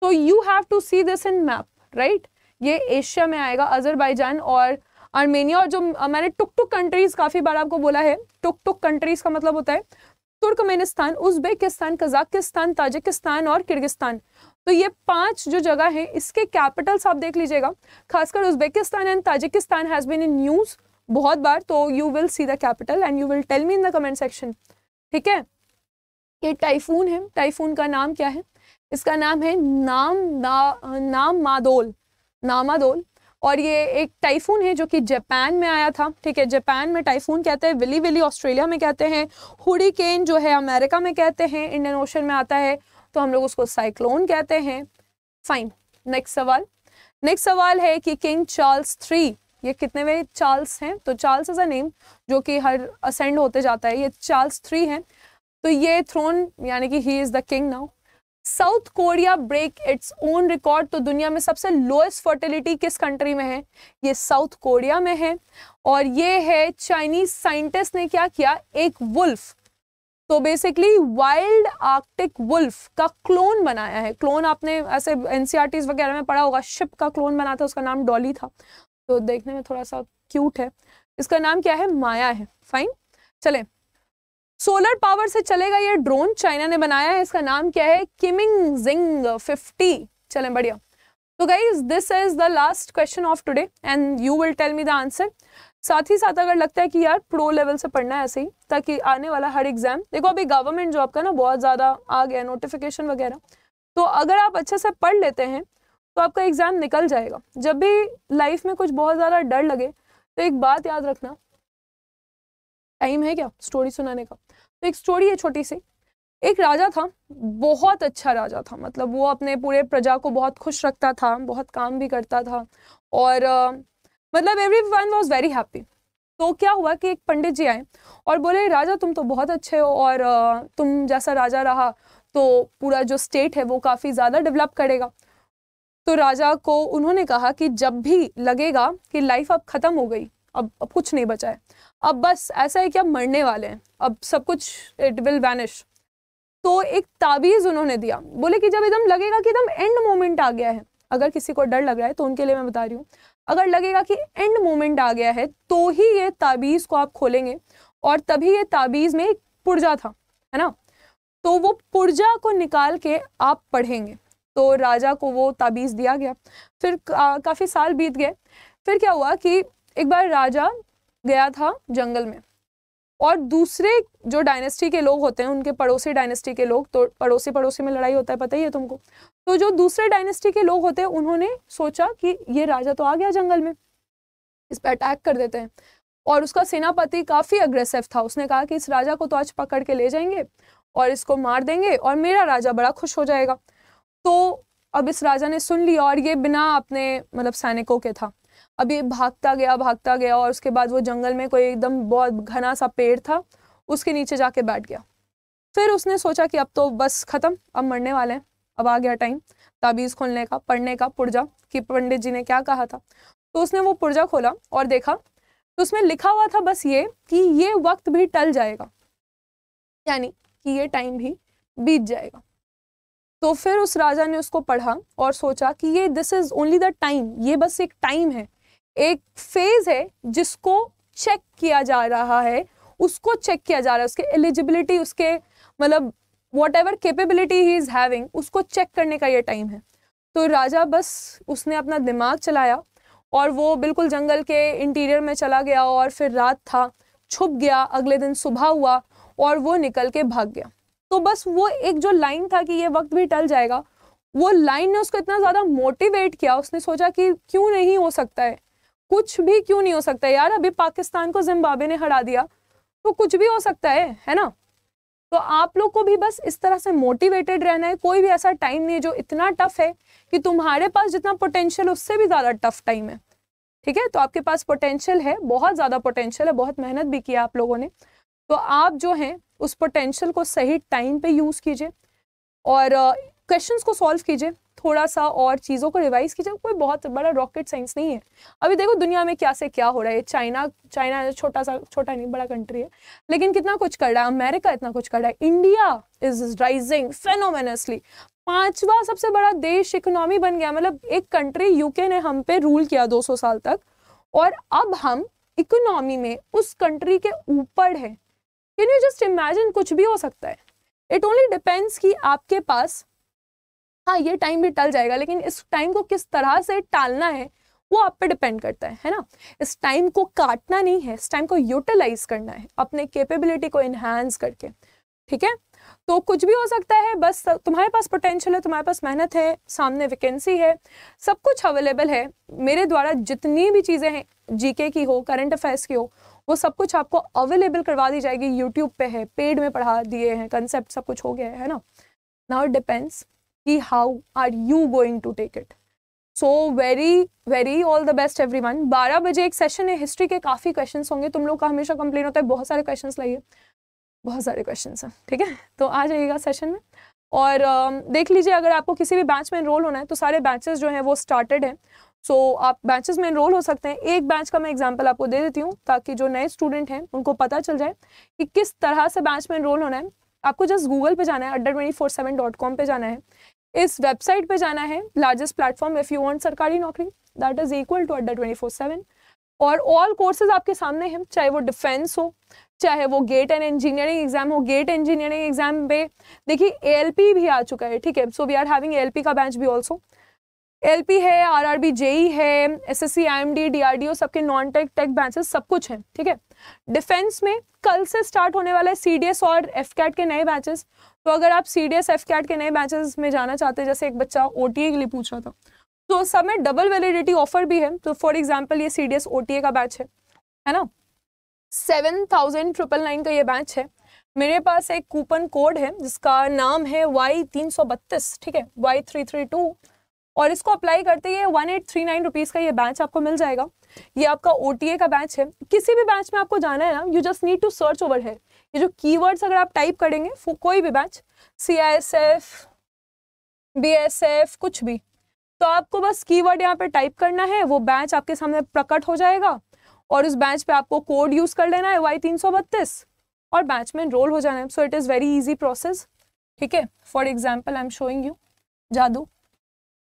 तो you have to see this in map right ये एशिया में आएगा अजरबैजान और आर्मेनिया और जो मैंने टुक टुक कंट्रीज काफ़ी बार आपको बोला है टुक टुक कंट्रीज का मतलब होता है तुर्कमेनिस्तान उज्बेकिस्तान कजाकिस्तान ताजिकिस्तान और किर्गिस्तान तो ये पांच जो जगह है इसके कैपिटल्स आप देख लीजिएगा खासकर Uzbekistan and Tajikistan has been in news बहुत बार तो you will see the capital and you will tell me in the comment section ठीक है ये टाइफून है टाइफून का नाम क्या है इसका नाम है नाम ना, नाम मादोल नामादोल और ये एक टाइफून है जो कि जापान में आया था ठीक है जापान में टाइफून कहते हैं विली विली ऑस्ट्रेलिया में कहते हैं हुडिकेन जो है अमेरिका में कहते हैं इंडियन ओशन में आता है तो हम लोग उसको साइक्लोन कहते हैं फाइन नेक्स्ट सवाल नेक्स्ट सवाल है कि किंग चार्ल्स थ्री ये कितने वे चार्ल्स हैं तो चार्ल्स इज अ नेम जो कि हर असेंड होते जाता है ये चार्ल्स थ्री हैं तो ये थ्रोन यानी कि he is the king now South Korea break its own record तो दुनिया में सबसे लोएस्ट फर्टिलिटी किस कंट्री में है ये साउथ कोरिया में है और ये है चाइनीज साइंटिस्ट ने क्या किया एक वुल्फ तो बेसिकली वाइल्ड आर्कटिक वुल्फ का क्लोन बनाया है क्लोन आपने ऐसे एनसीआरटीज e वगैरह में पढ़ा होगा शिप का क्लोन बना था उसका नाम डॉली था तो देखने में थोड़ा सा क्यूट है इसका नाम क्या है माया है फाइन चले सोलर पावर से चलेगा ये ड्रोन चाइना ने बनाया है इसका नाम क्या है किमिंग जिंग फिफ्टी चले बढ़िया तो guys this is the last question of today and you will tell me the answer साथ ही साथ अगर लगता है कि यार प्रो लेवल से पढ़ना है ऐसे ही ताकि आने वाला हर एग्जाम देखो अभी गवर्नमेंट जॉब का ना बहुत ज़्यादा आ गया नोटिफिकेशन वगैरह तो अगर आप अच्छे से पढ़ लेते हैं तो आपका एग्ज़ाम निकल जाएगा जब भी लाइफ में कुछ बहुत ज़्यादा डर लगे तो एक बात याद रखना टाइम है क्या स्टोरी सुनाने का तो एक स्टोरी है छोटी सी एक राजा था बहुत अच्छा राजा था मतलब वो अपने पूरे प्रजा को बहुत खुश रखता था बहुत काम भी करता था और मतलब everyone was very happy तो क्या हुआ कि एक पंडित जी आए और बोले राजा तुम तो बहुत अच्छे हो और तुम जैसा राजा रहा तो पूरा जो स्टेट है वो काफ़ी ज़्यादा डेवलप करेगा तो राजा को उन्होंने कहा कि जब भी लगेगा कि लाइफ अब ख़त्म हो गई अब अब कुछ नहीं बचा है अब बस ऐसा है कि अब मरने वाले हैं अब सब कुछ इट विल वैनिश तो एक ताबीज़ उन्होंने दिया बोले कि जब एकदम लगेगा कि एकदम एंड मोमेंट आ गया है अगर किसी को डर लग रहा है तो उनके लिए मैं बता रही हूँ अगर लगेगा कि एंड मोमेंट आ गया है तो ही ये ताबीज़ को आप खोलेंगे और तभी ये ताबीज़ में एक पुर्जा था है ना तो वो पुर्जा को निकाल के आप पढ़ेंगे तो राजा को वो ताबीज़ दिया गया फिर काफ़ी साल बीत गए फिर क्या हुआ कि एक बार राजा गया था जंगल में और दूसरे जो डायनेस्टी के लोग होते हैं उनके पड़ोसी डायनेस्टी के लोग तो पड़ोसी पड़ोसी में लड़ाई होता है पता ही है तुमको तो जो दूसरे डायनेस्टी के लोग होते हैं उन्होंने सोचा कि ये राजा तो आ गया जंगल में इस पर अटैक कर देते हैं और उसका सेनापति काफ़ी अग्रेसिव था उसने कहा कि इस राजा को तो आज पकड़ के ले जाएंगे और इसको मार देंगे और मेरा राजा बड़ा खुश हो जाएगा तो अब इस राजा ने सुन लिया और ये बिना अपने मतलब सैनिकों के था अब ये भागता गया भागता गया और उसके बाद वो जंगल में कोई एकदम बहुत घना सा पेड़ था उसके नीचे जाके बैठ गया फिर उसने सोचा कि अब तो बस ख़त्म अब मरने वाले हैं अब आ गया टाइम ताबीज़ खोलने का पढ़ने का पुर्जा कि पंडित जी ने क्या कहा था तो उसने वो पुर्जा खोला और देखा तो उसमें लिखा हुआ था बस ये कि ये वक्त भी टल जाएगा यानी कि ये टाइम भी बीत जाएगा तो फिर उस राजा ने उसको पढ़ा और सोचा कि ये this is only the time ये बस एक टाइम है एक फेज़ है जिसको चेक किया जा रहा है उसको चेक किया जा रहा है उसके एलिजिबिलिटी उसके मतलब whatever capability he is having उसको चेक करने का ये टाइम है तो राजा बस उसने अपना दिमाग चलाया और वो बिल्कुल जंगल के इंटीरियर में चला गया और फिर रात था छुप गया अगले दिन सुबह हुआ और वो निकल के भाग गया तो बस वो एक जो लाइन था कि ये वक्त भी टल जाएगा वो लाइन ने उसको इतना ज़्यादा मोटिवेट किया उसने सोचा कि क्यों नहीं हो सकता है कुछ भी क्यों नहीं हो सकता यार अभी पाकिस्तान को जिम्बाबे ने हरा दिया तो कुछ भी हो सकता है है ना तो आप लोग को भी बस इस तरह से मोटिवेटेड रहना है कोई भी ऐसा टाइम नहीं है जो इतना टफ है कि तुम्हारे पास जितना पोटेंशियल उससे भी ज़्यादा टफ टाइम है ठीक है तो आपके पास पोटेंशियल है बहुत ज़्यादा पोटेंशियल है बहुत मेहनत भी किया आप लोगों ने तो आप जो हैं उस पोटेंशियल को सही टाइम पे यूज़ कीजिए और क्वेश्चंस uh, को सॉल्व कीजिए थोड़ा सा और चीज़ों को रिवाइज कीजिए कोई बहुत बड़ा रॉकेट साइंस नहीं है अभी देखो दुनिया में क्या से क्या हो रहा है चाइना चाइना छोटा सा छोटा नहीं बड़ा कंट्री है लेकिन कितना कुछ कर रहा है अमेरिका इतना कुछ कर रहा है इंडिया इज राइजिंग फेनोमेनसली पांचवा सबसे बड़ा देश इकोनॉमी बन गया मतलब एक कंट्री यूके ने हम पे रूल किया 200 साल तक और अब हम इकोनॉमी में उस कंट्री के ऊपर है कैन यू जस्ट इमेजिन कुछ भी हो सकता है इट ओनली डिपेंड्स कि आपके पास हाँ ये टाइम भी टल जाएगा लेकिन इस टाइम को किस तरह से टालना है वो आप पे डिपेंड करता है है ना इस टाइम को काटना नहीं है इस टाइम को यूटिलाइज करना है अपने कैपेबिलिटी को इन्हांस करके ठीक है तो कुछ भी हो सकता है बस तुम्हारे पास पोटेंशियल है तुम्हारे पास मेहनत है सामने वैकेंसी है सब कुछ अवेलेबल है मेरे द्वारा जितनी भी चीज़ें हैं जीके की हो करंट अफेयर्स की हो वो सब कुछ आपको अवेलेबल करवा दी जाएगी यूट्यूब पे है पेड में पढ़ा दिए हैं कंसेप्ट सब कुछ हो गया है ना नाउ इट डिपेंड्स कि how are you going to take it so very very all the best everyone बारह बजे एक सेशन है हिस्ट्री के काफ़ी क्वेश्चन होंगे तुम लोग का हमेशा कंप्लेन होता है बहुत सारे क्वेश्चन लाइए बहुत सारे क्वेश्चन हैं ठीक है तो आ जाइएगा सेशन में और uh, देख लीजिए अगर आपको किसी भी बैच में इनरोल होना है तो सारे बैचेस जो हैं वो स्टार्टेड हैं सो so, आप बैचेस में इनरोल हो सकते हैं एक बैच का मैं एग्जांपल आपको दे देती हूँ ताकि जो नए स्टूडेंट हैं उनको पता चल जाए कि किस तरह से बैच में इनरोल होना है आपको जस्ट गूगल पे जाना है Adda twenty four seven dot com पर जाना है इस वेबसाइट पे जाना है largest platform if you want सरकारी नौकरी that is equal to Adda twenty four seven और ऑल कोर्सेज आपके सामने हैं चाहे वो डिफेंस हो चाहे वो गेट एंड इंजीनियरिंग एग्जाम हो गेट इंजीनियरिंग एग्जाम पे देखिए ए भी आ चुका है ठीक है so we are having a का बैच भी ऑल्सो एल है आर जेई e है एस एस सी सबके नॉन टेक टेक बैचेस सब कुछ है ठीक है डिफेंस में कल से स्टार्ट होने वाला है सी और एफ के नए बैचेस तो अगर आप C D S F CAT के नए बैचेस में जाना चाहते हैं जैसे एक बच्चा ओ टी ए के लिए पूछ रहा था तो सब में डबल वैलिडिटी ऑफर भी है तो फॉर एग्जाम्पल ये C D S O T A का बैच है है ना सेवन थाउजेंड ट्रिपल नाइन का ये बैच है मेरे पास एक कूपन कोड है जिसका नाम है वाई तीन सौ बत्तीस ठीक है वाई थ्री थ्री टू और इसको अप्लाई करते ही one eight three nine rupees का ये बैच आपको मिल जाएगा ये आपका ओ टी ए का बैच है किसी भी बैच में आपको जाना है ना you just need to search over है ये जो कीवर्ड्स अगर आप टाइप करेंगे कोई भी batch C I S F B S F कुछ भी तो आपको बस कीवर्ड यहाँ पे टाइप करना है वो बैच आपके सामने प्रकट हो जाएगा और उस बैच पे आपको कोड यूज कर लेना है वाई तीन सौ बत्तीस और बैच में इनरोल हो जाना है so it is very easy process ठीक है for example I am showing you जादू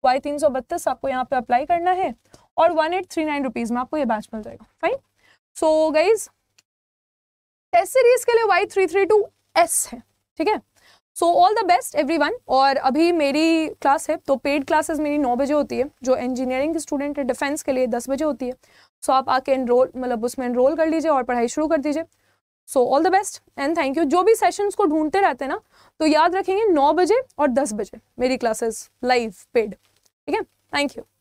वाई तीन सौ बत्तीस आपको यहाँ पे अप्लाई करना है और one eight three nine rupees में आपको ये बैच मिल जाएगा fine so guys test series के लिए Y three three two S है ठीक है so all the best one और अभी मेरी क्लास है तो पेड क्लासेस मेरी नौ बजे होती है जो इंजीनियरिंग के स्टूडेंट है डिफेंस के लिए दस बजे होती है सो so, आप आके एनरोल मतलब उसमें एनरोल कर लीजिए और पढ़ाई शुरू कर दीजिए so all the best and thank you जो भी सेशंस को ढूंढते रहते हैं ना तो याद रखेंगे नौ बजे और दस बजे मेरी क्लासेस लाइव पेड ठीक है थैंक यू